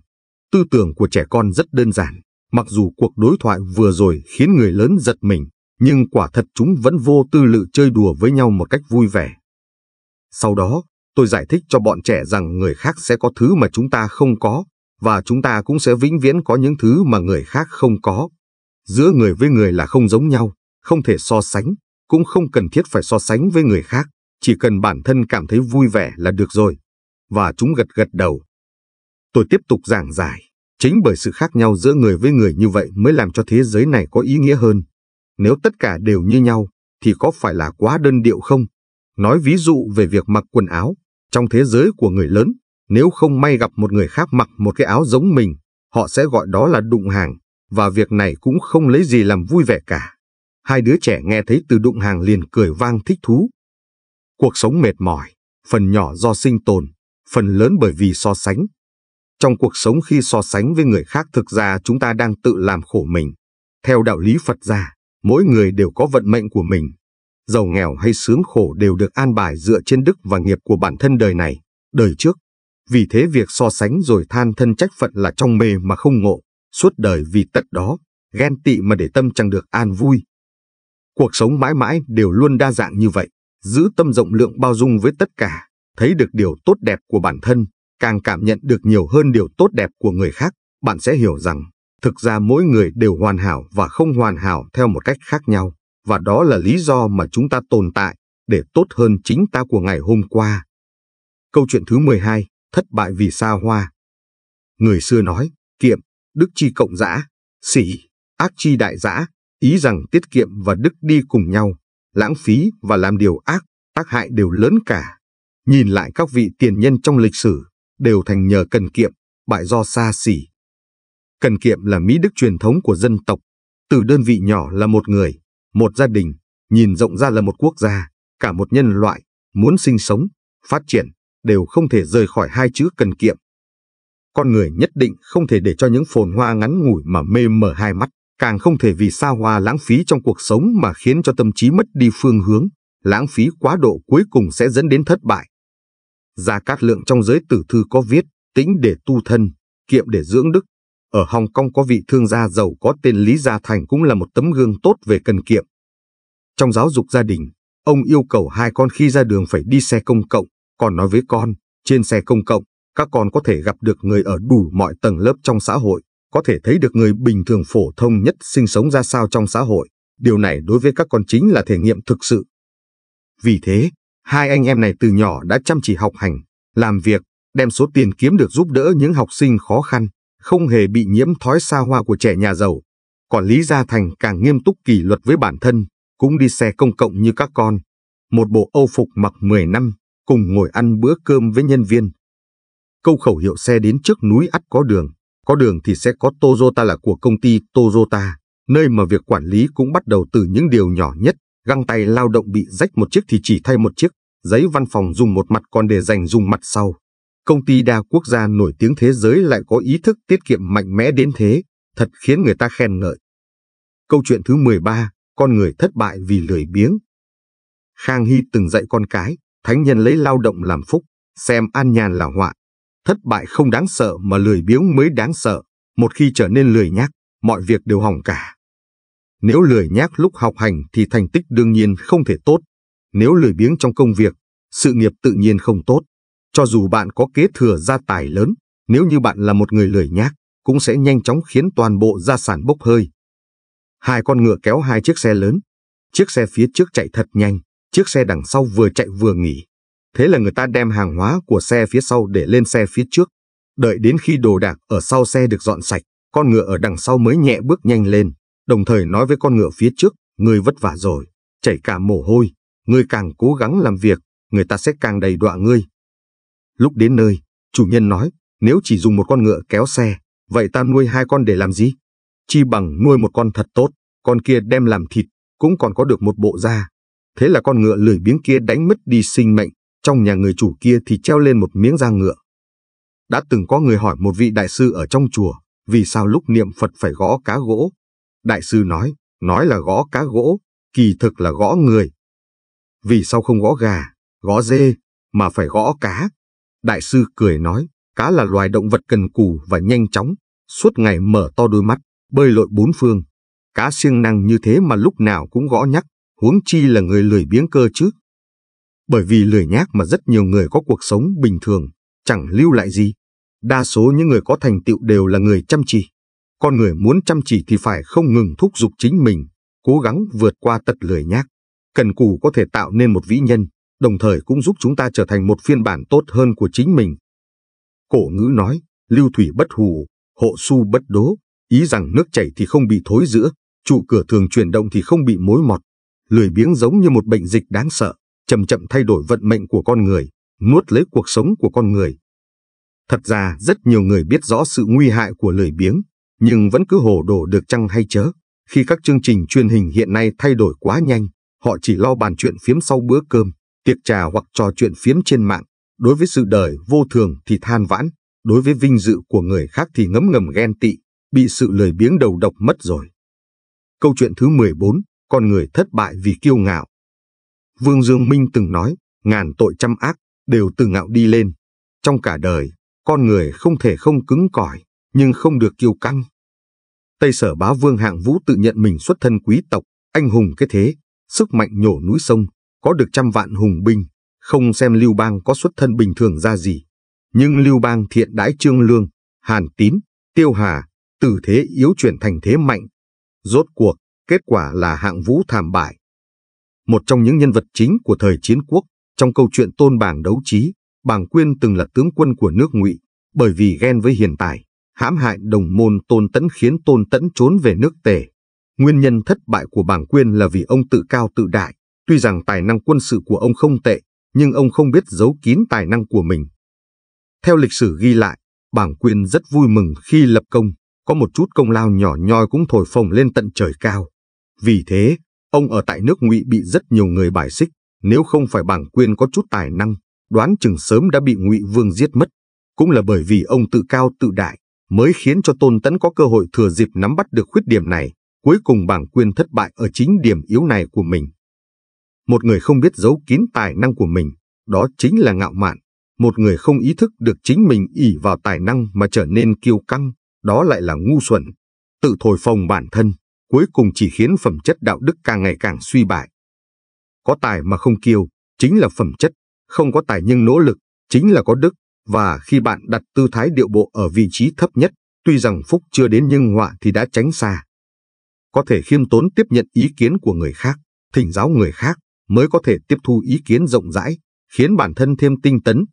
Tư tưởng của trẻ con rất đơn giản, mặc dù cuộc đối thoại vừa rồi khiến người lớn giật mình, nhưng quả thật chúng vẫn vô tư lự chơi đùa với nhau một cách vui vẻ. Sau đó, tôi giải thích cho bọn trẻ rằng người khác sẽ có thứ mà chúng ta không có, và chúng ta cũng sẽ vĩnh viễn có những thứ mà người khác không có. Giữa người với người là không giống nhau, không thể so sánh, cũng không cần thiết phải so sánh với người khác, chỉ cần bản thân cảm thấy vui vẻ là được rồi. Và chúng gật gật đầu. Tôi tiếp tục giảng giải, chính bởi sự khác nhau giữa người với người như vậy mới làm cho thế giới này có ý nghĩa hơn. Nếu tất cả đều như nhau, thì có phải là quá đơn điệu không? Nói ví dụ về việc mặc quần áo, trong thế giới của người lớn, nếu không may gặp một người khác mặc một cái áo giống mình, họ sẽ gọi đó là đụng hàng, và việc này cũng không lấy gì làm vui vẻ cả. Hai đứa trẻ nghe thấy từ đụng hàng liền cười vang thích thú. Cuộc sống mệt mỏi, phần nhỏ do sinh tồn, phần lớn bởi vì so sánh. Trong cuộc sống khi so sánh với người khác thực ra chúng ta đang tự làm khổ mình. Theo đạo lý Phật gia, mỗi người đều có vận mệnh của mình. Giàu nghèo hay sướng khổ đều được an bài dựa trên đức và nghiệp của bản thân đời này, đời trước. Vì thế việc so sánh rồi than thân trách phận là trong mê mà không ngộ, suốt đời vì tận đó, ghen tị mà để tâm chẳng được an vui. Cuộc sống mãi mãi đều luôn đa dạng như vậy, giữ tâm rộng lượng bao dung với tất cả, thấy được điều tốt đẹp của bản thân, càng cảm nhận được nhiều hơn điều tốt đẹp của người khác, bạn sẽ hiểu rằng Thực ra mỗi người đều hoàn hảo và không hoàn hảo theo một cách khác nhau, và đó là lý do mà chúng ta tồn tại để tốt hơn chính ta của ngày hôm qua. Câu chuyện thứ 12, thất bại vì xa hoa. Người xưa nói, kiệm, đức chi cộng dã sỉ, ác chi đại dã ý rằng tiết kiệm và đức đi cùng nhau, lãng phí và làm điều ác, tác hại đều lớn cả. Nhìn lại các vị tiền nhân trong lịch sử, đều thành nhờ cần kiệm, bại do xa xỉ, Cần kiệm là mỹ đức truyền thống của dân tộc, từ đơn vị nhỏ là một người, một gia đình, nhìn rộng ra là một quốc gia, cả một nhân loại, muốn sinh sống, phát triển, đều không thể rời khỏi hai chữ cần kiệm. Con người nhất định không thể để cho những phồn hoa ngắn ngủi mà mê mờ hai mắt, càng không thể vì xa hoa lãng phí trong cuộc sống mà khiến cho tâm trí mất đi phương hướng, lãng phí quá độ cuối cùng sẽ dẫn đến thất bại. Gia Cát Lượng trong giới tử thư có viết, tĩnh để tu thân, kiệm để dưỡng đức, ở Hồng Kông có vị thương gia giàu có tên Lý Gia Thành cũng là một tấm gương tốt về cần kiệm. Trong giáo dục gia đình, ông yêu cầu hai con khi ra đường phải đi xe công cộng, còn nói với con, trên xe công cộng, các con có thể gặp được người ở đủ mọi tầng lớp trong xã hội, có thể thấy được người bình thường phổ thông nhất sinh sống ra sao trong xã hội. Điều này đối với các con chính là thể nghiệm thực sự. Vì thế, hai anh em này từ nhỏ đã chăm chỉ học hành, làm việc, đem số tiền kiếm được giúp đỡ những học sinh khó khăn không hề bị nhiễm thói xa hoa của trẻ nhà giàu. Còn Lý Gia Thành càng nghiêm túc kỷ luật với bản thân, cũng đi xe công cộng như các con. Một bộ âu phục mặc 10 năm, cùng ngồi ăn bữa cơm với nhân viên. Câu khẩu hiệu xe đến trước núi ắt có đường, có đường thì sẽ có Toyota là của công ty Toyota, nơi mà việc quản lý cũng bắt đầu từ những điều nhỏ nhất, găng tay lao động bị rách một chiếc thì chỉ thay một chiếc, giấy văn phòng dùng một mặt còn để dành dùng mặt sau công ty đa quốc gia nổi tiếng thế giới lại có ý thức tiết kiệm mạnh mẽ đến thế, thật khiến người ta khen ngợi. Câu chuyện thứ 13, con người thất bại vì lười biếng. Khang Hy từng dạy con cái, thánh nhân lấy lao động làm phúc, xem an nhàn là họa. Thất bại không đáng sợ mà lười biếng mới đáng sợ, một khi trở nên lười nhác, mọi việc đều hỏng cả. Nếu lười nhác lúc học hành thì thành tích đương nhiên không thể tốt. Nếu lười biếng trong công việc, sự nghiệp tự nhiên không tốt. Cho dù bạn có kế thừa gia tài lớn, nếu như bạn là một người lười nhác, cũng sẽ nhanh chóng khiến toàn bộ gia sản bốc hơi. Hai con ngựa kéo hai chiếc xe lớn. Chiếc xe phía trước chạy thật nhanh, chiếc xe đằng sau vừa chạy vừa nghỉ. Thế là người ta đem hàng hóa của xe phía sau để lên xe phía trước. Đợi đến khi đồ đạc ở sau xe được dọn sạch, con ngựa ở đằng sau mới nhẹ bước nhanh lên, đồng thời nói với con ngựa phía trước, người vất vả rồi, chảy cả mồ hôi, người càng cố gắng làm việc, người ta sẽ càng đầy đọa ngươi. Lúc đến nơi, chủ nhân nói, nếu chỉ dùng một con ngựa kéo xe, vậy ta nuôi hai con để làm gì? Chi bằng nuôi một con thật tốt, con kia đem làm thịt, cũng còn có được một bộ da. Thế là con ngựa lười biếng kia đánh mất đi sinh mệnh, trong nhà người chủ kia thì treo lên một miếng da ngựa. Đã từng có người hỏi một vị đại sư ở trong chùa, vì sao lúc niệm Phật phải gõ cá gỗ? Đại sư nói, nói là gõ cá gỗ, kỳ thực là gõ người. Vì sao không gõ gà, gõ dê, mà phải gõ cá? Đại sư cười nói, cá là loài động vật cần cù và nhanh chóng, suốt ngày mở to đôi mắt, bơi lội bốn phương. Cá siêng năng như thế mà lúc nào cũng gõ nhắc, huống chi là người lười biếng cơ chứ. Bởi vì lười nhác mà rất nhiều người có cuộc sống bình thường, chẳng lưu lại gì. Đa số những người có thành tựu đều là người chăm chỉ. Con người muốn chăm chỉ thì phải không ngừng thúc giục chính mình, cố gắng vượt qua tật lười nhác. Cần cù có thể tạo nên một vĩ nhân, đồng thời cũng giúp chúng ta trở thành một phiên bản tốt hơn của chính mình. Cổ ngữ nói, lưu thủy bất hù, hộ su bất đố, ý rằng nước chảy thì không bị thối giữa, trụ cửa thường chuyển động thì không bị mối mọt. Lười biếng giống như một bệnh dịch đáng sợ, chậm chậm thay đổi vận mệnh của con người, nuốt lấy cuộc sống của con người. Thật ra rất nhiều người biết rõ sự nguy hại của lười biếng, nhưng vẫn cứ hồ đồ được chăng hay chớ. Khi các chương trình truyền hình hiện nay thay đổi quá nhanh, họ chỉ lo bàn chuyện phiếm sau bữa cơm, tiệc trà hoặc trò chuyện phiếm trên mạng, đối với sự đời vô thường thì than vãn, đối với vinh dự của người khác thì ngấm ngầm ghen tị, bị sự lười biếng đầu độc mất rồi. Câu chuyện thứ 14, con người thất bại vì kiêu ngạo. Vương Dương Minh từng nói, ngàn tội trăm ác, đều từ ngạo đi lên. Trong cả đời, con người không thể không cứng cỏi, nhưng không được kiêu căng. Tây sở bá vương hạng vũ tự nhận mình xuất thân quý tộc, anh hùng cái thế, sức mạnh nhổ núi sông, có được trăm vạn hùng binh, không xem Lưu Bang có xuất thân bình thường ra gì. Nhưng Lưu Bang thiện đãi Trương Lương, Hàn Tín, Tiêu Hà, từ thế yếu chuyển thành thế mạnh. Rốt cuộc, kết quả là hạng vũ thảm bại. Một trong những nhân vật chính của thời chiến quốc, trong câu chuyện tôn bảng đấu trí, bảng quyên từng là tướng quân của nước ngụy, bởi vì ghen với hiền tài, hãm hại đồng môn tôn tẫn khiến tôn tẫn trốn về nước tề. Nguyên nhân thất bại của bảng quyên là vì ông tự cao tự đại, Tuy rằng tài năng quân sự của ông không tệ, nhưng ông không biết giấu kín tài năng của mình. Theo lịch sử ghi lại, Bảng Quyền rất vui mừng khi lập công, có một chút công lao nhỏ nhoi cũng thổi phồng lên tận trời cao. Vì thế, ông ở tại nước Ngụy bị rất nhiều người bài xích, nếu không phải Bảng Quyền có chút tài năng, đoán chừng sớm đã bị Ngụy Vương giết mất. Cũng là bởi vì ông tự cao tự đại, mới khiến cho Tôn tấn có cơ hội thừa dịp nắm bắt được khuyết điểm này, cuối cùng Bảng Quyền thất bại ở chính điểm yếu này của mình. Một người không biết giấu kín tài năng của mình, đó chính là ngạo mạn. Một người không ý thức được chính mình ỉ vào tài năng mà trở nên kiêu căng, đó lại là ngu xuẩn. Tự thổi phồng bản thân, cuối cùng chỉ khiến phẩm chất đạo đức càng ngày càng suy bại. Có tài mà không kiêu, chính là phẩm chất, không có tài nhưng nỗ lực, chính là có đức, và khi bạn đặt tư thái điệu bộ ở vị trí thấp nhất, tuy rằng phúc chưa đến nhưng họa thì đã tránh xa. Có thể khiêm tốn tiếp nhận ý kiến của người khác, thỉnh giáo người khác, mới có thể tiếp thu ý kiến rộng rãi, khiến bản thân thêm tinh tấn.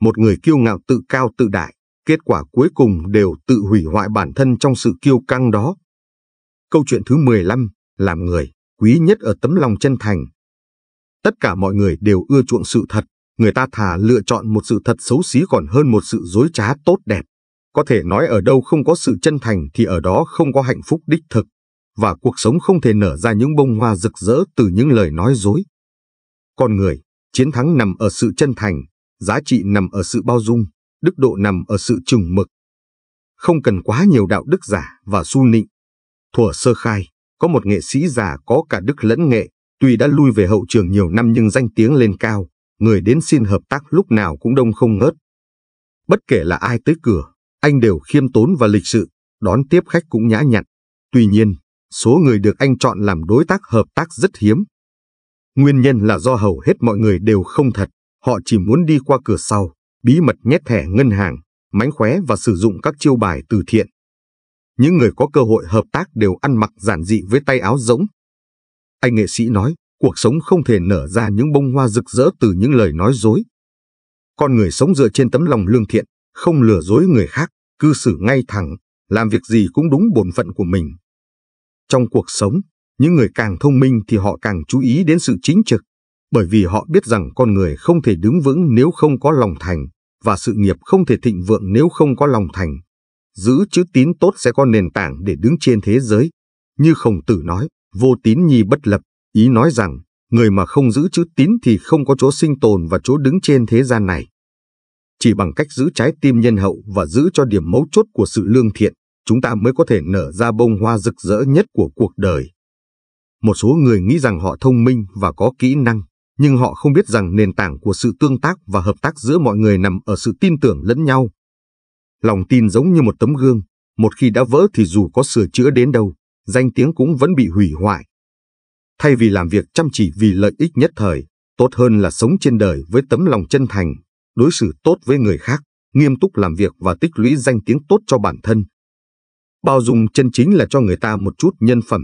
Một người kiêu ngạo tự cao tự đại, kết quả cuối cùng đều tự hủy hoại bản thân trong sự kiêu căng đó. Câu chuyện thứ 15, làm người, quý nhất ở tấm lòng chân thành. Tất cả mọi người đều ưa chuộng sự thật, người ta thà lựa chọn một sự thật xấu xí còn hơn một sự dối trá tốt đẹp. Có thể nói ở đâu không có sự chân thành thì ở đó không có hạnh phúc đích thực, và cuộc sống không thể nở ra những bông hoa rực rỡ từ những lời nói dối. Con người, chiến thắng nằm ở sự chân thành, giá trị nằm ở sự bao dung, đức độ nằm ở sự chừng mực. Không cần quá nhiều đạo đức giả và su nịnh. Thuở sơ khai, có một nghệ sĩ già có cả đức lẫn nghệ, tuy đã lui về hậu trường nhiều năm nhưng danh tiếng lên cao, người đến xin hợp tác lúc nào cũng đông không ngớt. Bất kể là ai tới cửa, anh đều khiêm tốn và lịch sự, đón tiếp khách cũng nhã nhặn. Tuy nhiên, số người được anh chọn làm đối tác hợp tác rất hiếm, Nguyên nhân là do hầu hết mọi người đều không thật, họ chỉ muốn đi qua cửa sau, bí mật nhét thẻ ngân hàng, mánh khóe và sử dụng các chiêu bài từ thiện. Những người có cơ hội hợp tác đều ăn mặc giản dị với tay áo rỗng. Anh nghệ sĩ nói, cuộc sống không thể nở ra những bông hoa rực rỡ từ những lời nói dối. Con người sống dựa trên tấm lòng lương thiện, không lừa dối người khác, cư xử ngay thẳng, làm việc gì cũng đúng bổn phận của mình. Trong cuộc sống, những người càng thông minh thì họ càng chú ý đến sự chính trực, bởi vì họ biết rằng con người không thể đứng vững nếu không có lòng thành, và sự nghiệp không thể thịnh vượng nếu không có lòng thành. Giữ chữ tín tốt sẽ có nền tảng để đứng trên thế giới. Như Khổng Tử nói, vô tín nhi bất lập, ý nói rằng, người mà không giữ chữ tín thì không có chỗ sinh tồn và chỗ đứng trên thế gian này. Chỉ bằng cách giữ trái tim nhân hậu và giữ cho điểm mấu chốt của sự lương thiện, chúng ta mới có thể nở ra bông hoa rực rỡ nhất của cuộc đời. Một số người nghĩ rằng họ thông minh và có kỹ năng, nhưng họ không biết rằng nền tảng của sự tương tác và hợp tác giữa mọi người nằm ở sự tin tưởng lẫn nhau. Lòng tin giống như một tấm gương, một khi đã vỡ thì dù có sửa chữa đến đâu, danh tiếng cũng vẫn bị hủy hoại. Thay vì làm việc chăm chỉ vì lợi ích nhất thời, tốt hơn là sống trên đời với tấm lòng chân thành, đối xử tốt với người khác, nghiêm túc làm việc và tích lũy danh tiếng tốt cho bản thân. Bao dung chân chính là cho người ta một chút nhân phẩm,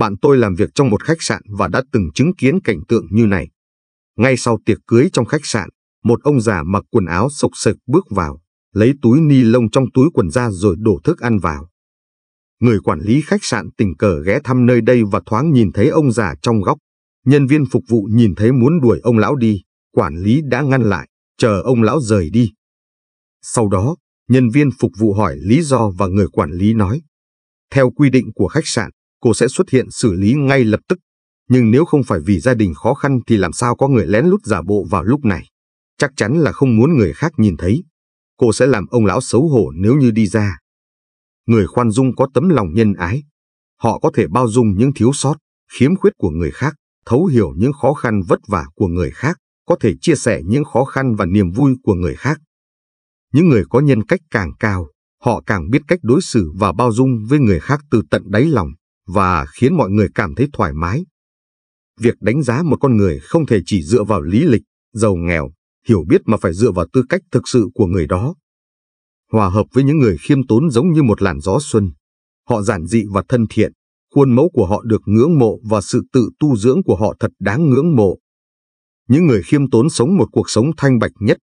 bạn tôi làm việc trong một khách sạn và đã từng chứng kiến cảnh tượng như này. Ngay sau tiệc cưới trong khách sạn, một ông già mặc quần áo sộc sực bước vào, lấy túi ni lông trong túi quần ra rồi đổ thức ăn vào. Người quản lý khách sạn tình cờ ghé thăm nơi đây và thoáng nhìn thấy ông già trong góc. Nhân viên phục vụ nhìn thấy muốn đuổi ông lão đi, quản lý đã ngăn lại, chờ ông lão rời đi. Sau đó, nhân viên phục vụ hỏi lý do và người quản lý nói. Theo quy định của khách sạn, cô sẽ xuất hiện xử lý ngay lập tức. Nhưng nếu không phải vì gia đình khó khăn thì làm sao có người lén lút giả bộ vào lúc này. Chắc chắn là không muốn người khác nhìn thấy. Cô sẽ làm ông lão xấu hổ nếu như đi ra. Người khoan dung có tấm lòng nhân ái. Họ có thể bao dung những thiếu sót, khiếm khuyết của người khác, thấu hiểu những khó khăn vất vả của người khác, có thể chia sẻ những khó khăn và niềm vui của người khác. Những người có nhân cách càng cao, họ càng biết cách đối xử và bao dung với người khác từ tận đáy lòng và khiến mọi người cảm thấy thoải mái. Việc đánh giá một con người không thể chỉ dựa vào lý lịch, giàu nghèo, hiểu biết mà phải dựa vào tư cách thực sự của người đó. Hòa hợp với những người khiêm tốn giống như một làn gió xuân. Họ giản dị và thân thiện, khuôn mẫu của họ được ngưỡng mộ và sự tự tu dưỡng của họ thật đáng ngưỡng mộ. Những người khiêm tốn sống một cuộc sống thanh bạch nhất,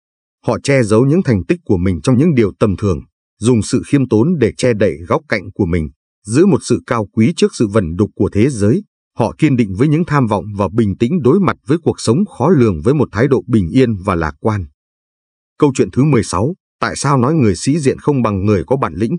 họ che giấu những thành tích của mình trong những điều tầm thường, dùng sự khiêm tốn để che đậy góc cạnh của mình, giữ một sự cao quý trước sự vẩn đục của thế giới. Họ kiên định với những tham vọng và bình tĩnh đối mặt với cuộc sống khó lường với một thái độ bình yên và lạc quan. Câu chuyện thứ 16, tại sao nói người sĩ diện không bằng người có bản lĩnh?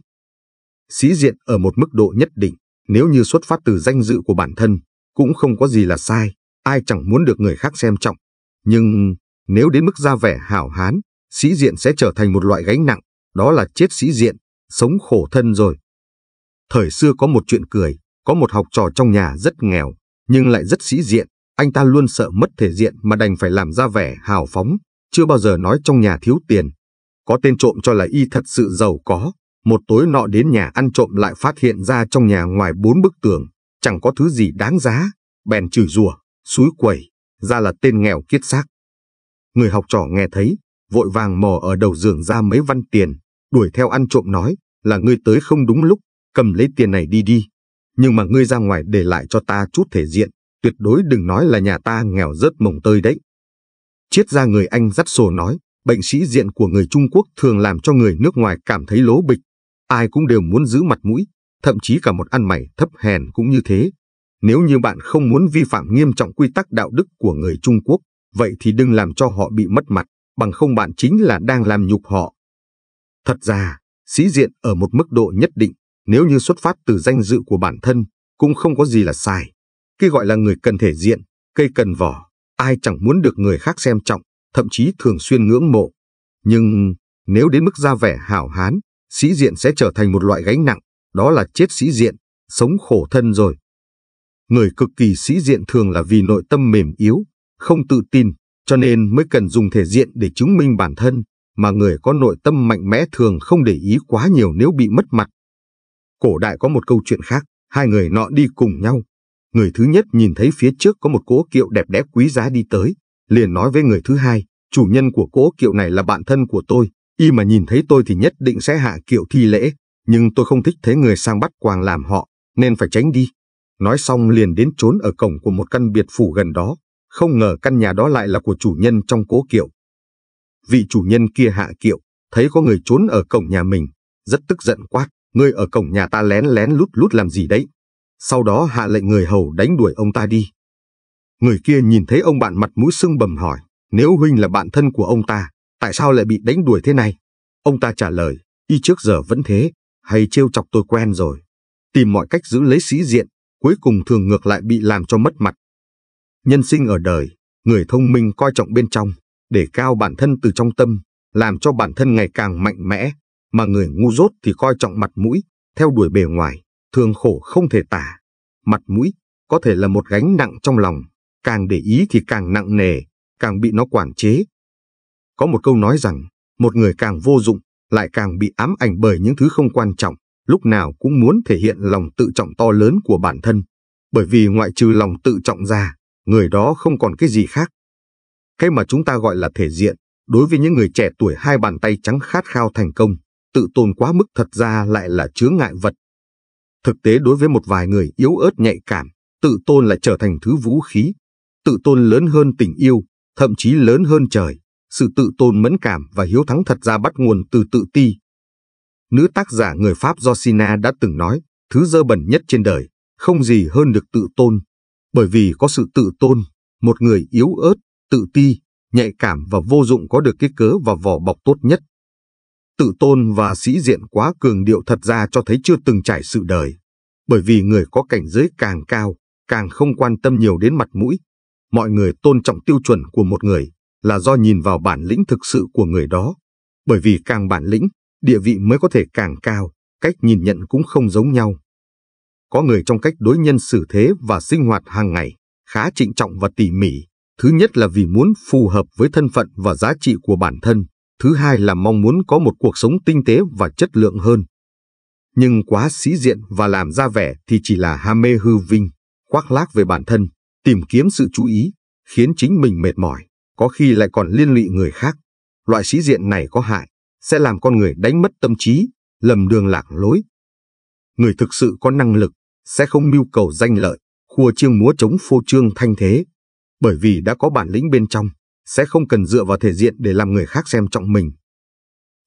Sĩ diện ở một mức độ nhất định, nếu như xuất phát từ danh dự của bản thân, cũng không có gì là sai, ai chẳng muốn được người khác xem trọng. Nhưng nếu đến mức ra vẻ hảo hán, sĩ diện sẽ trở thành một loại gánh nặng, đó là chết sĩ diện, sống khổ thân rồi Thời xưa có một chuyện cười, có một học trò trong nhà rất nghèo, nhưng lại rất sĩ diện. Anh ta luôn sợ mất thể diện mà đành phải làm ra vẻ hào phóng, chưa bao giờ nói trong nhà thiếu tiền. Có tên trộm cho là y thật sự giàu có. Một tối nọ đến nhà ăn trộm lại phát hiện ra trong nhà ngoài bốn bức tường, chẳng có thứ gì đáng giá. Bèn chửi rủa, suối quẩy, ra là tên nghèo kiết xác. Người học trò nghe thấy, vội vàng mò ở đầu giường ra mấy văn tiền, đuổi theo ăn trộm nói là ngươi tới không đúng lúc, cầm lấy tiền này đi đi. Nhưng mà ngươi ra ngoài để lại cho ta chút thể diện, tuyệt đối đừng nói là nhà ta nghèo rớt mồng tơi đấy. Chiết ra người Anh dắt sổ nói, bệnh sĩ diện của người Trung Quốc thường làm cho người nước ngoài cảm thấy lố bịch. Ai cũng đều muốn giữ mặt mũi, thậm chí cả một ăn mày thấp hèn cũng như thế. Nếu như bạn không muốn vi phạm nghiêm trọng quy tắc đạo đức của người Trung Quốc, vậy thì đừng làm cho họ bị mất mặt, bằng không bạn chính là đang làm nhục họ. Thật ra, sĩ diện ở một mức độ nhất định nếu như xuất phát từ danh dự của bản thân, cũng không có gì là sai. Khi gọi là người cần thể diện, cây cần vỏ, ai chẳng muốn được người khác xem trọng, thậm chí thường xuyên ngưỡng mộ. Nhưng nếu đến mức ra vẻ hảo hán, sĩ diện sẽ trở thành một loại gánh nặng, đó là chết sĩ diện, sống khổ thân rồi. Người cực kỳ sĩ diện thường là vì nội tâm mềm yếu, không tự tin, cho nên mới cần dùng thể diện để chứng minh bản thân, mà người có nội tâm mạnh mẽ thường không để ý quá nhiều nếu bị mất mặt Cổ đại có một câu chuyện khác, hai người nọ đi cùng nhau. Người thứ nhất nhìn thấy phía trước có một cỗ kiệu đẹp đẽ quý giá đi tới, liền nói với người thứ hai, chủ nhân của cỗ kiệu này là bạn thân của tôi, y mà nhìn thấy tôi thì nhất định sẽ hạ kiệu thi lễ, nhưng tôi không thích thấy người sang bắt quàng làm họ, nên phải tránh đi. Nói xong liền đến trốn ở cổng của một căn biệt phủ gần đó, không ngờ căn nhà đó lại là của chủ nhân trong cố kiệu. Vị chủ nhân kia hạ kiệu, thấy có người trốn ở cổng nhà mình, rất tức giận quát. Ngươi ở cổng nhà ta lén lén lút lút làm gì đấy? Sau đó hạ lệnh người hầu đánh đuổi ông ta đi. Người kia nhìn thấy ông bạn mặt mũi sưng bầm hỏi, nếu huynh là bạn thân của ông ta, tại sao lại bị đánh đuổi thế này? Ông ta trả lời, y trước giờ vẫn thế, hay trêu chọc tôi quen rồi. Tìm mọi cách giữ lấy sĩ diện, cuối cùng thường ngược lại bị làm cho mất mặt. Nhân sinh ở đời, người thông minh coi trọng bên trong, để cao bản thân từ trong tâm, làm cho bản thân ngày càng mạnh mẽ, mà người ngu dốt thì coi trọng mặt mũi, theo đuổi bề ngoài, thường khổ không thể tả. Mặt mũi có thể là một gánh nặng trong lòng, càng để ý thì càng nặng nề, càng bị nó quản chế. Có một câu nói rằng, một người càng vô dụng, lại càng bị ám ảnh bởi những thứ không quan trọng, lúc nào cũng muốn thể hiện lòng tự trọng to lớn của bản thân, bởi vì ngoại trừ lòng tự trọng ra, người đó không còn cái gì khác. Cái mà chúng ta gọi là thể diện, đối với những người trẻ tuổi hai bàn tay trắng khát khao thành công, tự tôn quá mức thật ra lại là chướng ngại vật. Thực tế đối với một vài người yếu ớt nhạy cảm, tự tôn lại trở thành thứ vũ khí. Tự tôn lớn hơn tình yêu, thậm chí lớn hơn trời. Sự tự tôn mẫn cảm và hiếu thắng thật ra bắt nguồn từ tự ti. Nữ tác giả người Pháp Josina đã từng nói, thứ dơ bẩn nhất trên đời, không gì hơn được tự tôn. Bởi vì có sự tự tôn, một người yếu ớt, tự ti, nhạy cảm và vô dụng có được cái cớ và vỏ bọc tốt nhất tự tôn và sĩ diện quá cường điệu thật ra cho thấy chưa từng trải sự đời. Bởi vì người có cảnh giới càng cao, càng không quan tâm nhiều đến mặt mũi. Mọi người tôn trọng tiêu chuẩn của một người là do nhìn vào bản lĩnh thực sự của người đó. Bởi vì càng bản lĩnh, địa vị mới có thể càng cao, cách nhìn nhận cũng không giống nhau. Có người trong cách đối nhân xử thế và sinh hoạt hàng ngày, khá trịnh trọng và tỉ mỉ. Thứ nhất là vì muốn phù hợp với thân phận và giá trị của bản thân thứ hai là mong muốn có một cuộc sống tinh tế và chất lượng hơn. Nhưng quá sĩ diện và làm ra vẻ thì chỉ là ham mê hư vinh, khoác lác về bản thân, tìm kiếm sự chú ý, khiến chính mình mệt mỏi, có khi lại còn liên lụy người khác. Loại sĩ diện này có hại, sẽ làm con người đánh mất tâm trí, lầm đường lạc lối. Người thực sự có năng lực, sẽ không mưu cầu danh lợi, khua chiêng múa chống phô trương thanh thế, bởi vì đã có bản lĩnh bên trong sẽ không cần dựa vào thể diện để làm người khác xem trọng mình.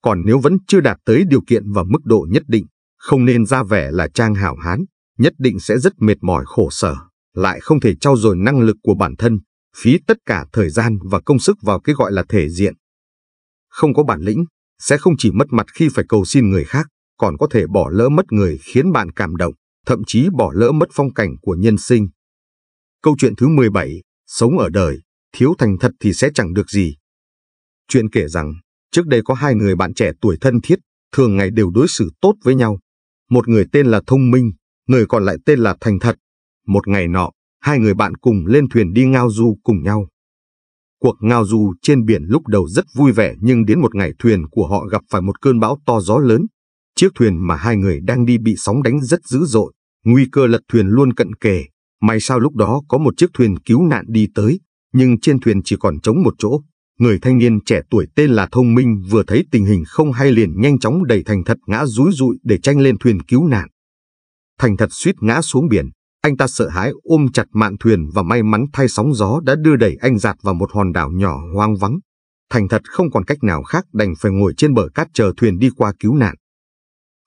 Còn nếu vẫn chưa đạt tới điều kiện và mức độ nhất định, không nên ra vẻ là trang hảo hán, nhất định sẽ rất mệt mỏi khổ sở, lại không thể trau dồi năng lực của bản thân, phí tất cả thời gian và công sức vào cái gọi là thể diện. Không có bản lĩnh, sẽ không chỉ mất mặt khi phải cầu xin người khác, còn có thể bỏ lỡ mất người khiến bạn cảm động, thậm chí bỏ lỡ mất phong cảnh của nhân sinh. Câu chuyện thứ 17, Sống ở đời thiếu thành thật thì sẽ chẳng được gì. Chuyện kể rằng, trước đây có hai người bạn trẻ tuổi thân thiết, thường ngày đều đối xử tốt với nhau. Một người tên là Thông Minh, người còn lại tên là Thành Thật. Một ngày nọ, hai người bạn cùng lên thuyền đi ngao du cùng nhau. Cuộc ngao du trên biển lúc đầu rất vui vẻ nhưng đến một ngày thuyền của họ gặp phải một cơn bão to gió lớn. Chiếc thuyền mà hai người đang đi bị sóng đánh rất dữ dội, nguy cơ lật thuyền luôn cận kề. May sao lúc đó có một chiếc thuyền cứu nạn đi tới, nhưng trên thuyền chỉ còn trống một chỗ. Người thanh niên trẻ tuổi tên là Thông Minh vừa thấy tình hình không hay liền nhanh chóng đẩy Thành Thật ngã rúi rụi để tranh lên thuyền cứu nạn. Thành Thật suýt ngã xuống biển, anh ta sợ hãi ôm chặt mạn thuyền và may mắn thay sóng gió đã đưa đẩy anh dạt vào một hòn đảo nhỏ hoang vắng. Thành Thật không còn cách nào khác đành phải ngồi trên bờ cát chờ thuyền đi qua cứu nạn.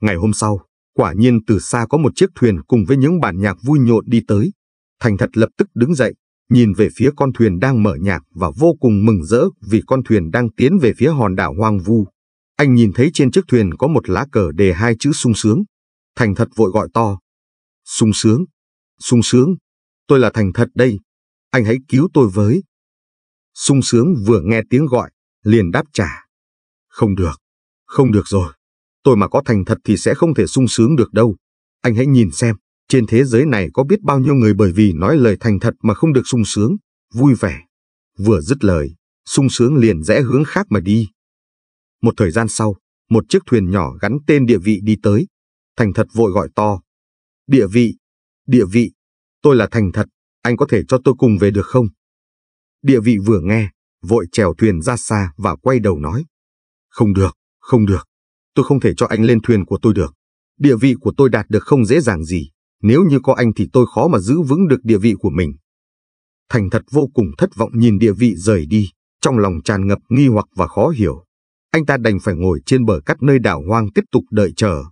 Ngày hôm sau, quả nhiên từ xa có một chiếc thuyền cùng với những bản nhạc vui nhộn đi tới. Thành Thật lập tức đứng dậy, nhìn về phía con thuyền đang mở nhạc và vô cùng mừng rỡ vì con thuyền đang tiến về phía hòn đảo hoang vu. Anh nhìn thấy trên chiếc thuyền có một lá cờ đề hai chữ sung sướng. Thành thật vội gọi to. Sung sướng, sung sướng, tôi là thành thật đây. Anh hãy cứu tôi với. Sung sướng vừa nghe tiếng gọi, liền đáp trả. Không được, không được rồi. Tôi mà có thành thật thì sẽ không thể sung sướng được đâu. Anh hãy nhìn xem, trên thế giới này có biết bao nhiêu người bởi vì nói lời thành thật mà không được sung sướng, vui vẻ. Vừa dứt lời, sung sướng liền rẽ hướng khác mà đi. Một thời gian sau, một chiếc thuyền nhỏ gắn tên địa vị đi tới. Thành thật vội gọi to. Địa vị, địa vị, tôi là thành thật, anh có thể cho tôi cùng về được không? Địa vị vừa nghe, vội chèo thuyền ra xa và quay đầu nói. Không được, không được, tôi không thể cho anh lên thuyền của tôi được. Địa vị của tôi đạt được không dễ dàng gì. Nếu như có anh thì tôi khó mà giữ vững được địa vị của mình. Thành thật vô cùng thất vọng nhìn địa vị rời đi, trong lòng tràn ngập nghi hoặc và khó hiểu. Anh ta đành phải ngồi trên bờ cắt nơi đảo hoang tiếp tục đợi chờ.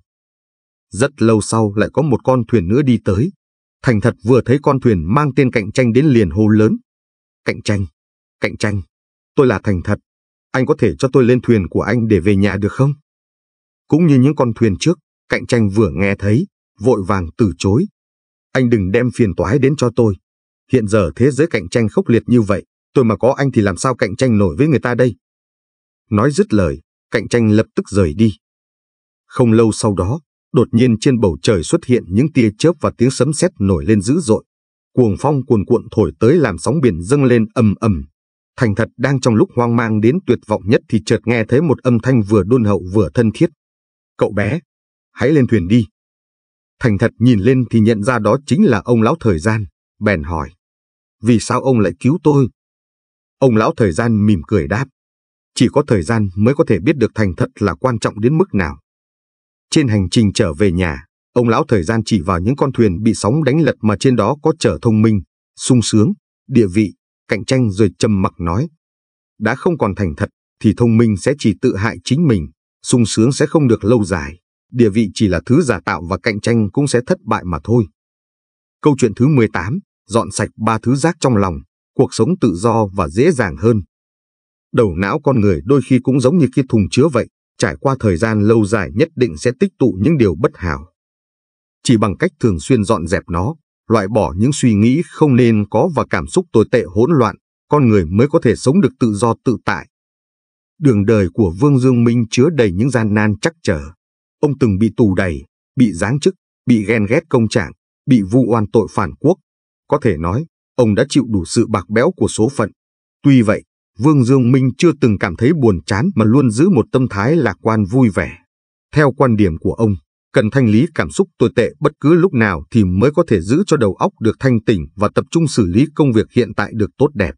Rất lâu sau lại có một con thuyền nữa đi tới. Thành thật vừa thấy con thuyền mang tên cạnh tranh đến liền hô lớn. Cạnh tranh, cạnh tranh, tôi là thành thật. Anh có thể cho tôi lên thuyền của anh để về nhà được không? Cũng như những con thuyền trước, cạnh tranh vừa nghe thấy, vội vàng từ chối. Anh đừng đem phiền toái đến cho tôi. Hiện giờ thế giới cạnh tranh khốc liệt như vậy, tôi mà có anh thì làm sao cạnh tranh nổi với người ta đây? Nói dứt lời, cạnh tranh lập tức rời đi. Không lâu sau đó, đột nhiên trên bầu trời xuất hiện những tia chớp và tiếng sấm sét nổi lên dữ dội. Cuồng phong cuồn cuộn thổi tới làm sóng biển dâng lên ầm ầm. Thành thật đang trong lúc hoang mang đến tuyệt vọng nhất thì chợt nghe thấy một âm thanh vừa đôn hậu vừa thân thiết. Cậu bé, hãy lên thuyền đi. Thành thật nhìn lên thì nhận ra đó chính là ông lão thời gian, bèn hỏi. Vì sao ông lại cứu tôi? Ông lão thời gian mỉm cười đáp. Chỉ có thời gian mới có thể biết được thành thật là quan trọng đến mức nào. Trên hành trình trở về nhà, ông lão thời gian chỉ vào những con thuyền bị sóng đánh lật mà trên đó có chở thông minh, sung sướng, địa vị, cạnh tranh rồi trầm mặc nói. Đã không còn thành thật thì thông minh sẽ chỉ tự hại chính mình, sung sướng sẽ không được lâu dài địa vị chỉ là thứ giả tạo và cạnh tranh cũng sẽ thất bại mà thôi. Câu chuyện thứ 18, dọn sạch ba thứ rác trong lòng, cuộc sống tự do và dễ dàng hơn. Đầu não con người đôi khi cũng giống như cái thùng chứa vậy, trải qua thời gian lâu dài nhất định sẽ tích tụ những điều bất hảo. Chỉ bằng cách thường xuyên dọn dẹp nó, loại bỏ những suy nghĩ không nên có và cảm xúc tồi tệ hỗn loạn, con người mới có thể sống được tự do tự tại. Đường đời của Vương Dương Minh chứa đầy những gian nan chắc trở, Ông từng bị tù đầy, bị giáng chức, bị ghen ghét công trạng, bị vu oan tội phản quốc. Có thể nói, ông đã chịu đủ sự bạc bẽo của số phận. Tuy vậy, Vương Dương Minh chưa từng cảm thấy buồn chán mà luôn giữ một tâm thái lạc quan vui vẻ. Theo quan điểm của ông, cần thanh lý cảm xúc tồi tệ bất cứ lúc nào thì mới có thể giữ cho đầu óc được thanh tỉnh và tập trung xử lý công việc hiện tại được tốt đẹp.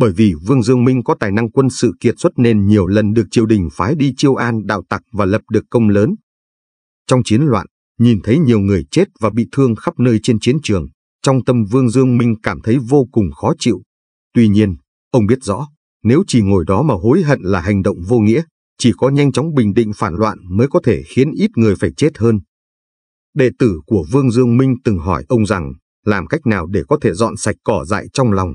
Bởi vì Vương Dương Minh có tài năng quân sự kiệt xuất nên nhiều lần được triều đình phái đi chiêu an đạo tặc và lập được công lớn. Trong chiến loạn, nhìn thấy nhiều người chết và bị thương khắp nơi trên chiến trường, trong tâm Vương Dương Minh cảm thấy vô cùng khó chịu. Tuy nhiên, ông biết rõ, nếu chỉ ngồi đó mà hối hận là hành động vô nghĩa, chỉ có nhanh chóng bình định phản loạn mới có thể khiến ít người phải chết hơn. Đệ tử của Vương Dương Minh từng hỏi ông rằng, làm cách nào để có thể dọn sạch cỏ dại trong lòng.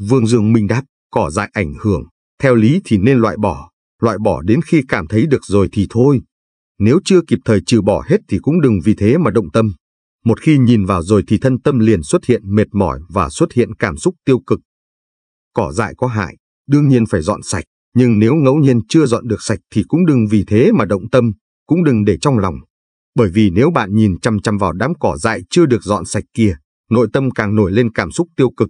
Vương Dương Minh đáp, cỏ dại ảnh hưởng, theo lý thì nên loại bỏ, loại bỏ đến khi cảm thấy được rồi thì thôi. Nếu chưa kịp thời trừ bỏ hết thì cũng đừng vì thế mà động tâm. Một khi nhìn vào rồi thì thân tâm liền xuất hiện mệt mỏi và xuất hiện cảm xúc tiêu cực. Cỏ dại có hại, đương nhiên phải dọn sạch, nhưng nếu ngẫu nhiên chưa dọn được sạch thì cũng đừng vì thế mà động tâm, cũng đừng để trong lòng. Bởi vì nếu bạn nhìn chăm chăm vào đám cỏ dại chưa được dọn sạch kia, nội tâm càng nổi lên cảm xúc tiêu cực,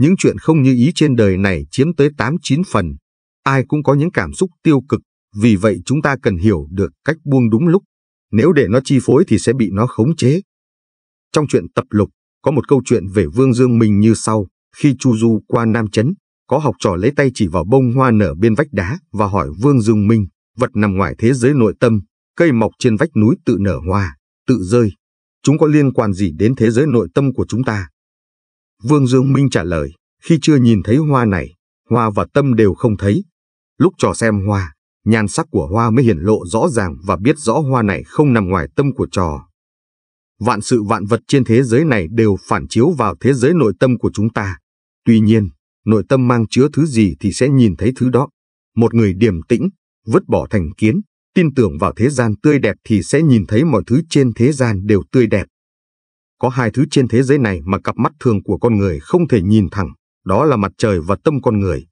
những chuyện không như ý trên đời này chiếm tới 8-9 phần. Ai cũng có những cảm xúc tiêu cực, vì vậy chúng ta cần hiểu được cách buông đúng lúc. Nếu để nó chi phối thì sẽ bị nó khống chế. Trong chuyện tập lục, có một câu chuyện về Vương Dương Minh như sau. Khi Chu Du qua Nam Chấn, có học trò lấy tay chỉ vào bông hoa nở bên vách đá và hỏi Vương Dương Minh, vật nằm ngoài thế giới nội tâm, cây mọc trên vách núi tự nở hoa, tự rơi. Chúng có liên quan gì đến thế giới nội tâm của chúng ta? Vương Dương Minh trả lời, khi chưa nhìn thấy hoa này, hoa và tâm đều không thấy. Lúc trò xem hoa, nhan sắc của hoa mới hiển lộ rõ ràng và biết rõ hoa này không nằm ngoài tâm của trò. Vạn sự vạn vật trên thế giới này đều phản chiếu vào thế giới nội tâm của chúng ta. Tuy nhiên, nội tâm mang chứa thứ gì thì sẽ nhìn thấy thứ đó. Một người điềm tĩnh, vứt bỏ thành kiến, tin tưởng vào thế gian tươi đẹp thì sẽ nhìn thấy mọi thứ trên thế gian đều tươi đẹp. Có hai thứ trên thế giới này mà cặp mắt thường của con người không thể nhìn thẳng, đó là mặt trời và tâm con người.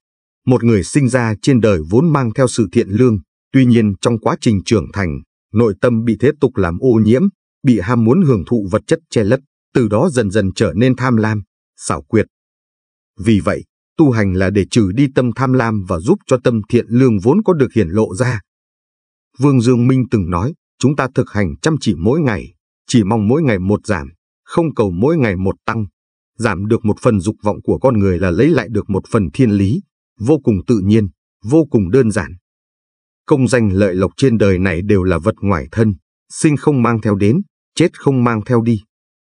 Một người sinh ra trên đời vốn mang theo sự thiện lương, tuy nhiên trong quá trình trưởng thành, nội tâm bị thế tục làm ô nhiễm, bị ham muốn hưởng thụ vật chất che lấp, từ đó dần dần trở nên tham lam, xảo quyệt. Vì vậy, tu hành là để trừ đi tâm tham lam và giúp cho tâm thiện lương vốn có được hiển lộ ra. Vương Dương Minh từng nói, chúng ta thực hành chăm chỉ mỗi ngày, chỉ mong mỗi ngày một giảm, không cầu mỗi ngày một tăng, giảm được một phần dục vọng của con người là lấy lại được một phần thiên lý, vô cùng tự nhiên, vô cùng đơn giản. Công danh lợi lộc trên đời này đều là vật ngoài thân, sinh không mang theo đến, chết không mang theo đi.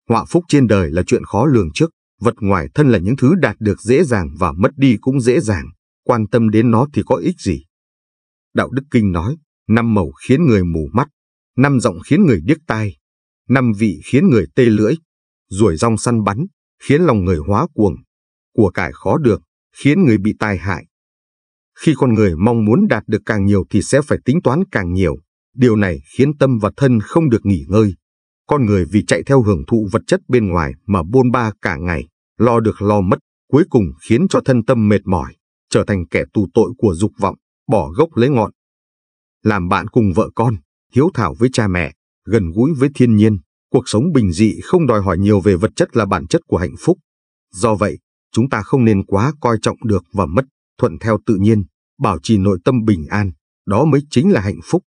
Họa phúc trên đời là chuyện khó lường trước, vật ngoài thân là những thứ đạt được dễ dàng và mất đi cũng dễ dàng, quan tâm đến nó thì có ích gì. Đạo Đức Kinh nói, năm màu khiến người mù mắt, năm giọng khiến người điếc tai, năm vị khiến người tê lưỡi, ruồi rong săn bắn, khiến lòng người hóa cuồng, của cải khó được, khiến người bị tai hại. Khi con người mong muốn đạt được càng nhiều thì sẽ phải tính toán càng nhiều, điều này khiến tâm và thân không được nghỉ ngơi. Con người vì chạy theo hưởng thụ vật chất bên ngoài mà bôn ba cả ngày, lo được lo mất, cuối cùng khiến cho thân tâm mệt mỏi, trở thành kẻ tù tội của dục vọng, bỏ gốc lấy ngọn. Làm bạn cùng vợ con, hiếu thảo với cha mẹ, gần gũi với thiên nhiên, Cuộc sống bình dị không đòi hỏi nhiều về vật chất là bản chất của hạnh phúc. Do vậy, chúng ta không nên quá coi trọng được và mất, thuận theo tự nhiên, bảo trì nội tâm bình an, đó mới chính là hạnh phúc.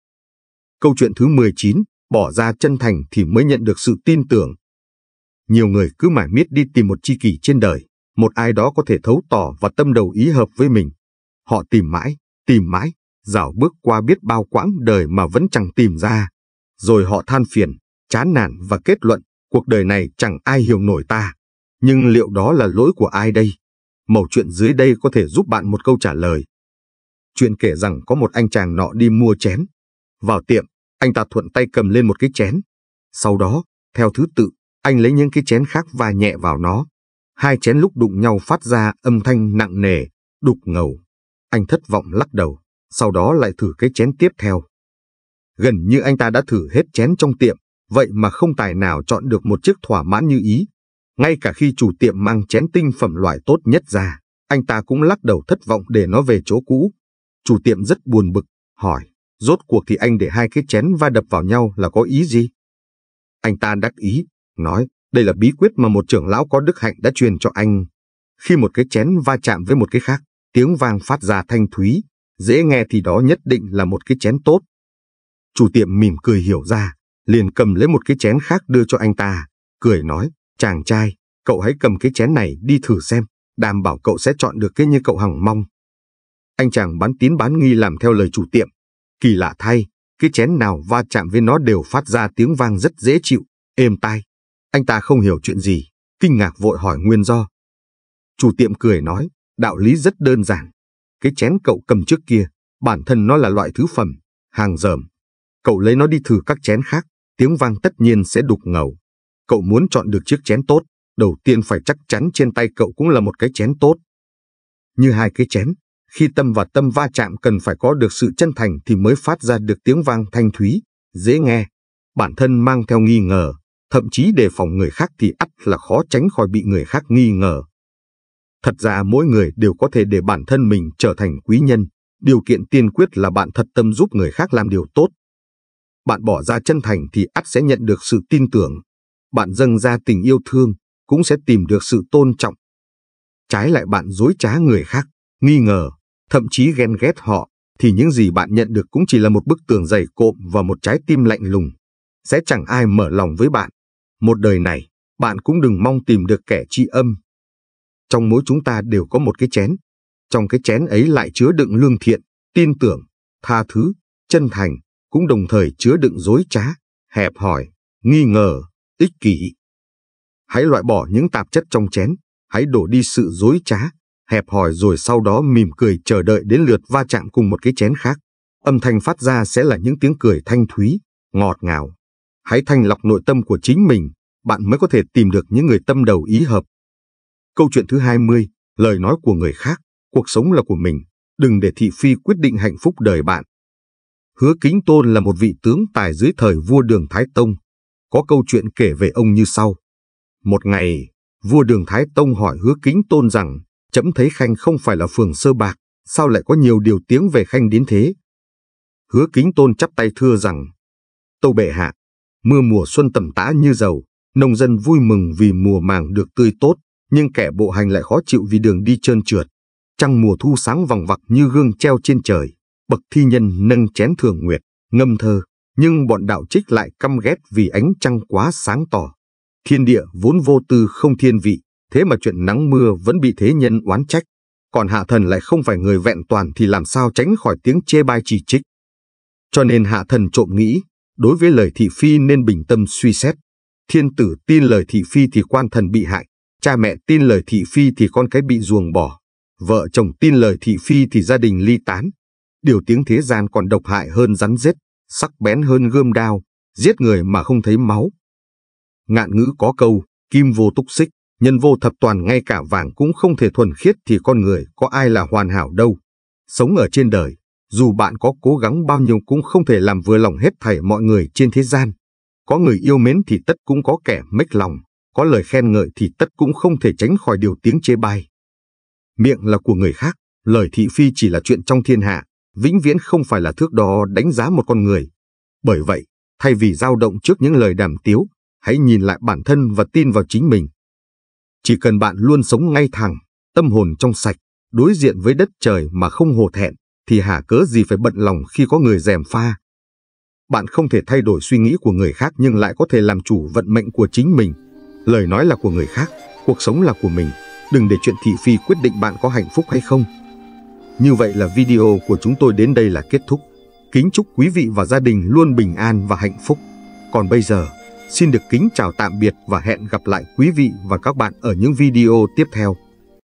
Câu chuyện thứ 19, bỏ ra chân thành thì mới nhận được sự tin tưởng. Nhiều người cứ mãi miết đi tìm một chi kỷ trên đời, một ai đó có thể thấu tỏ và tâm đầu ý hợp với mình. Họ tìm mãi, tìm mãi, dạo bước qua biết bao quãng đời mà vẫn chẳng tìm ra. Rồi họ than phiền, chán nản và kết luận cuộc đời này chẳng ai hiểu nổi ta. Nhưng liệu đó là lỗi của ai đây? Mẩu chuyện dưới đây có thể giúp bạn một câu trả lời. Chuyện kể rằng có một anh chàng nọ đi mua chén. Vào tiệm, anh ta thuận tay cầm lên một cái chén. Sau đó, theo thứ tự, anh lấy những cái chén khác và nhẹ vào nó. Hai chén lúc đụng nhau phát ra âm thanh nặng nề, đục ngầu. Anh thất vọng lắc đầu, sau đó lại thử cái chén tiếp theo. Gần như anh ta đã thử hết chén trong tiệm, vậy mà không tài nào chọn được một chiếc thỏa mãn như ý. Ngay cả khi chủ tiệm mang chén tinh phẩm loại tốt nhất ra, anh ta cũng lắc đầu thất vọng để nó về chỗ cũ. Chủ tiệm rất buồn bực, hỏi, rốt cuộc thì anh để hai cái chén va đập vào nhau là có ý gì? Anh ta đắc ý, nói, đây là bí quyết mà một trưởng lão có đức hạnh đã truyền cho anh. Khi một cái chén va chạm với một cái khác, tiếng vang phát ra thanh thúy, dễ nghe thì đó nhất định là một cái chén tốt. Chủ tiệm mỉm cười hiểu ra, liền cầm lấy một cái chén khác đưa cho anh ta, cười nói, chàng trai, cậu hãy cầm cái chén này đi thử xem, đảm bảo cậu sẽ chọn được cái như cậu hằng mong. Anh chàng bán tín bán nghi làm theo lời chủ tiệm. Kỳ lạ thay, cái chén nào va chạm với nó đều phát ra tiếng vang rất dễ chịu, êm tai. Anh ta không hiểu chuyện gì, kinh ngạc vội hỏi nguyên do. Chủ tiệm cười nói, đạo lý rất đơn giản. Cái chén cậu cầm trước kia, bản thân nó là loại thứ phẩm, hàng dởm. Cậu lấy nó đi thử các chén khác, tiếng vang tất nhiên sẽ đục ngầu. Cậu muốn chọn được chiếc chén tốt, đầu tiên phải chắc chắn trên tay cậu cũng là một cái chén tốt. Như hai cái chén, khi tâm và tâm va chạm cần phải có được sự chân thành thì mới phát ra được tiếng vang thanh thúy, dễ nghe. Bản thân mang theo nghi ngờ, thậm chí đề phòng người khác thì ắt là khó tránh khỏi bị người khác nghi ngờ. Thật ra mỗi người đều có thể để bản thân mình trở thành quý nhân, điều kiện tiên quyết là bạn thật tâm giúp người khác làm điều tốt, bạn bỏ ra chân thành thì ắt sẽ nhận được sự tin tưởng. Bạn dâng ra tình yêu thương cũng sẽ tìm được sự tôn trọng. Trái lại bạn dối trá người khác, nghi ngờ, thậm chí ghen ghét họ, thì những gì bạn nhận được cũng chỉ là một bức tường dày cộm và một trái tim lạnh lùng. Sẽ chẳng ai mở lòng với bạn. Một đời này, bạn cũng đừng mong tìm được kẻ tri âm. Trong mỗi chúng ta đều có một cái chén. Trong cái chén ấy lại chứa đựng lương thiện, tin tưởng, tha thứ, chân thành, cũng đồng thời chứa đựng dối trá, hẹp hỏi, nghi ngờ, ích kỷ. Hãy loại bỏ những tạp chất trong chén, hãy đổ đi sự dối trá, hẹp hỏi, rồi sau đó mỉm cười chờ đợi đến lượt va chạm cùng một cái chén khác. Âm thanh phát ra sẽ là những tiếng cười thanh thúy, ngọt ngào. Hãy thanh lọc nội tâm của chính mình, bạn mới có thể tìm được những người tâm đầu ý hợp. Câu chuyện thứ 20, lời nói của người khác, cuộc sống là của mình. Đừng để thị phi quyết định hạnh phúc đời bạn. Hứa Kính Tôn là một vị tướng tài dưới thời vua Đường Thái Tông. Có câu chuyện kể về ông như sau. Một ngày, vua Đường Thái Tông hỏi Hứa Kính Tôn rằng, chấm thấy Khanh không phải là phường sơ bạc, sao lại có nhiều điều tiếng về Khanh đến thế? Hứa Kính Tôn chắp tay thưa rằng, Tâu bệ hạ, mưa mùa xuân tầm tã như dầu, nông dân vui mừng vì mùa màng được tươi tốt, nhưng kẻ bộ hành lại khó chịu vì đường đi trơn trượt. Trăng mùa thu sáng vòng vặc như gương treo trên trời. Bậc thi nhân nâng chén thường nguyệt, ngâm thơ, nhưng bọn đạo trích lại căm ghét vì ánh trăng quá sáng tỏ. Thiên địa vốn vô tư không thiên vị, thế mà chuyện nắng mưa vẫn bị thế nhân oán trách. Còn hạ thần lại không phải người vẹn toàn thì làm sao tránh khỏi tiếng chê bai chỉ trích. Cho nên hạ thần trộm nghĩ, đối với lời thị phi nên bình tâm suy xét. Thiên tử tin lời thị phi thì quan thần bị hại, cha mẹ tin lời thị phi thì con cái bị ruồng bỏ, vợ chồng tin lời thị phi thì gia đình ly tán, điều tiếng thế gian còn độc hại hơn rắn rết, sắc bén hơn gươm đao, giết người mà không thấy máu. Ngạn ngữ có câu, kim vô túc xích, nhân vô thập toàn ngay cả vàng cũng không thể thuần khiết thì con người có ai là hoàn hảo đâu. Sống ở trên đời, dù bạn có cố gắng bao nhiêu cũng không thể làm vừa lòng hết thảy mọi người trên thế gian. Có người yêu mến thì tất cũng có kẻ mếch lòng, có lời khen ngợi thì tất cũng không thể tránh khỏi điều tiếng chê bai. Miệng là của người khác, lời thị phi chỉ là chuyện trong thiên hạ, vĩnh viễn không phải là thước đo đánh giá một con người. Bởi vậy, thay vì dao động trước những lời đàm tiếu, hãy nhìn lại bản thân và tin vào chính mình. Chỉ cần bạn luôn sống ngay thẳng, tâm hồn trong sạch, đối diện với đất trời mà không hổ thẹn, thì hả cớ gì phải bận lòng khi có người dèm pha. Bạn không thể thay đổi suy nghĩ của người khác nhưng lại có thể làm chủ vận mệnh của chính mình. Lời nói là của người khác, cuộc sống là của mình. Đừng để chuyện thị phi quyết định bạn có hạnh phúc hay không. Như vậy là video của chúng tôi đến đây là kết thúc. Kính chúc quý vị và gia đình luôn bình an và hạnh phúc. Còn bây giờ, xin được kính chào tạm biệt và hẹn gặp lại quý vị và các bạn ở những video tiếp theo.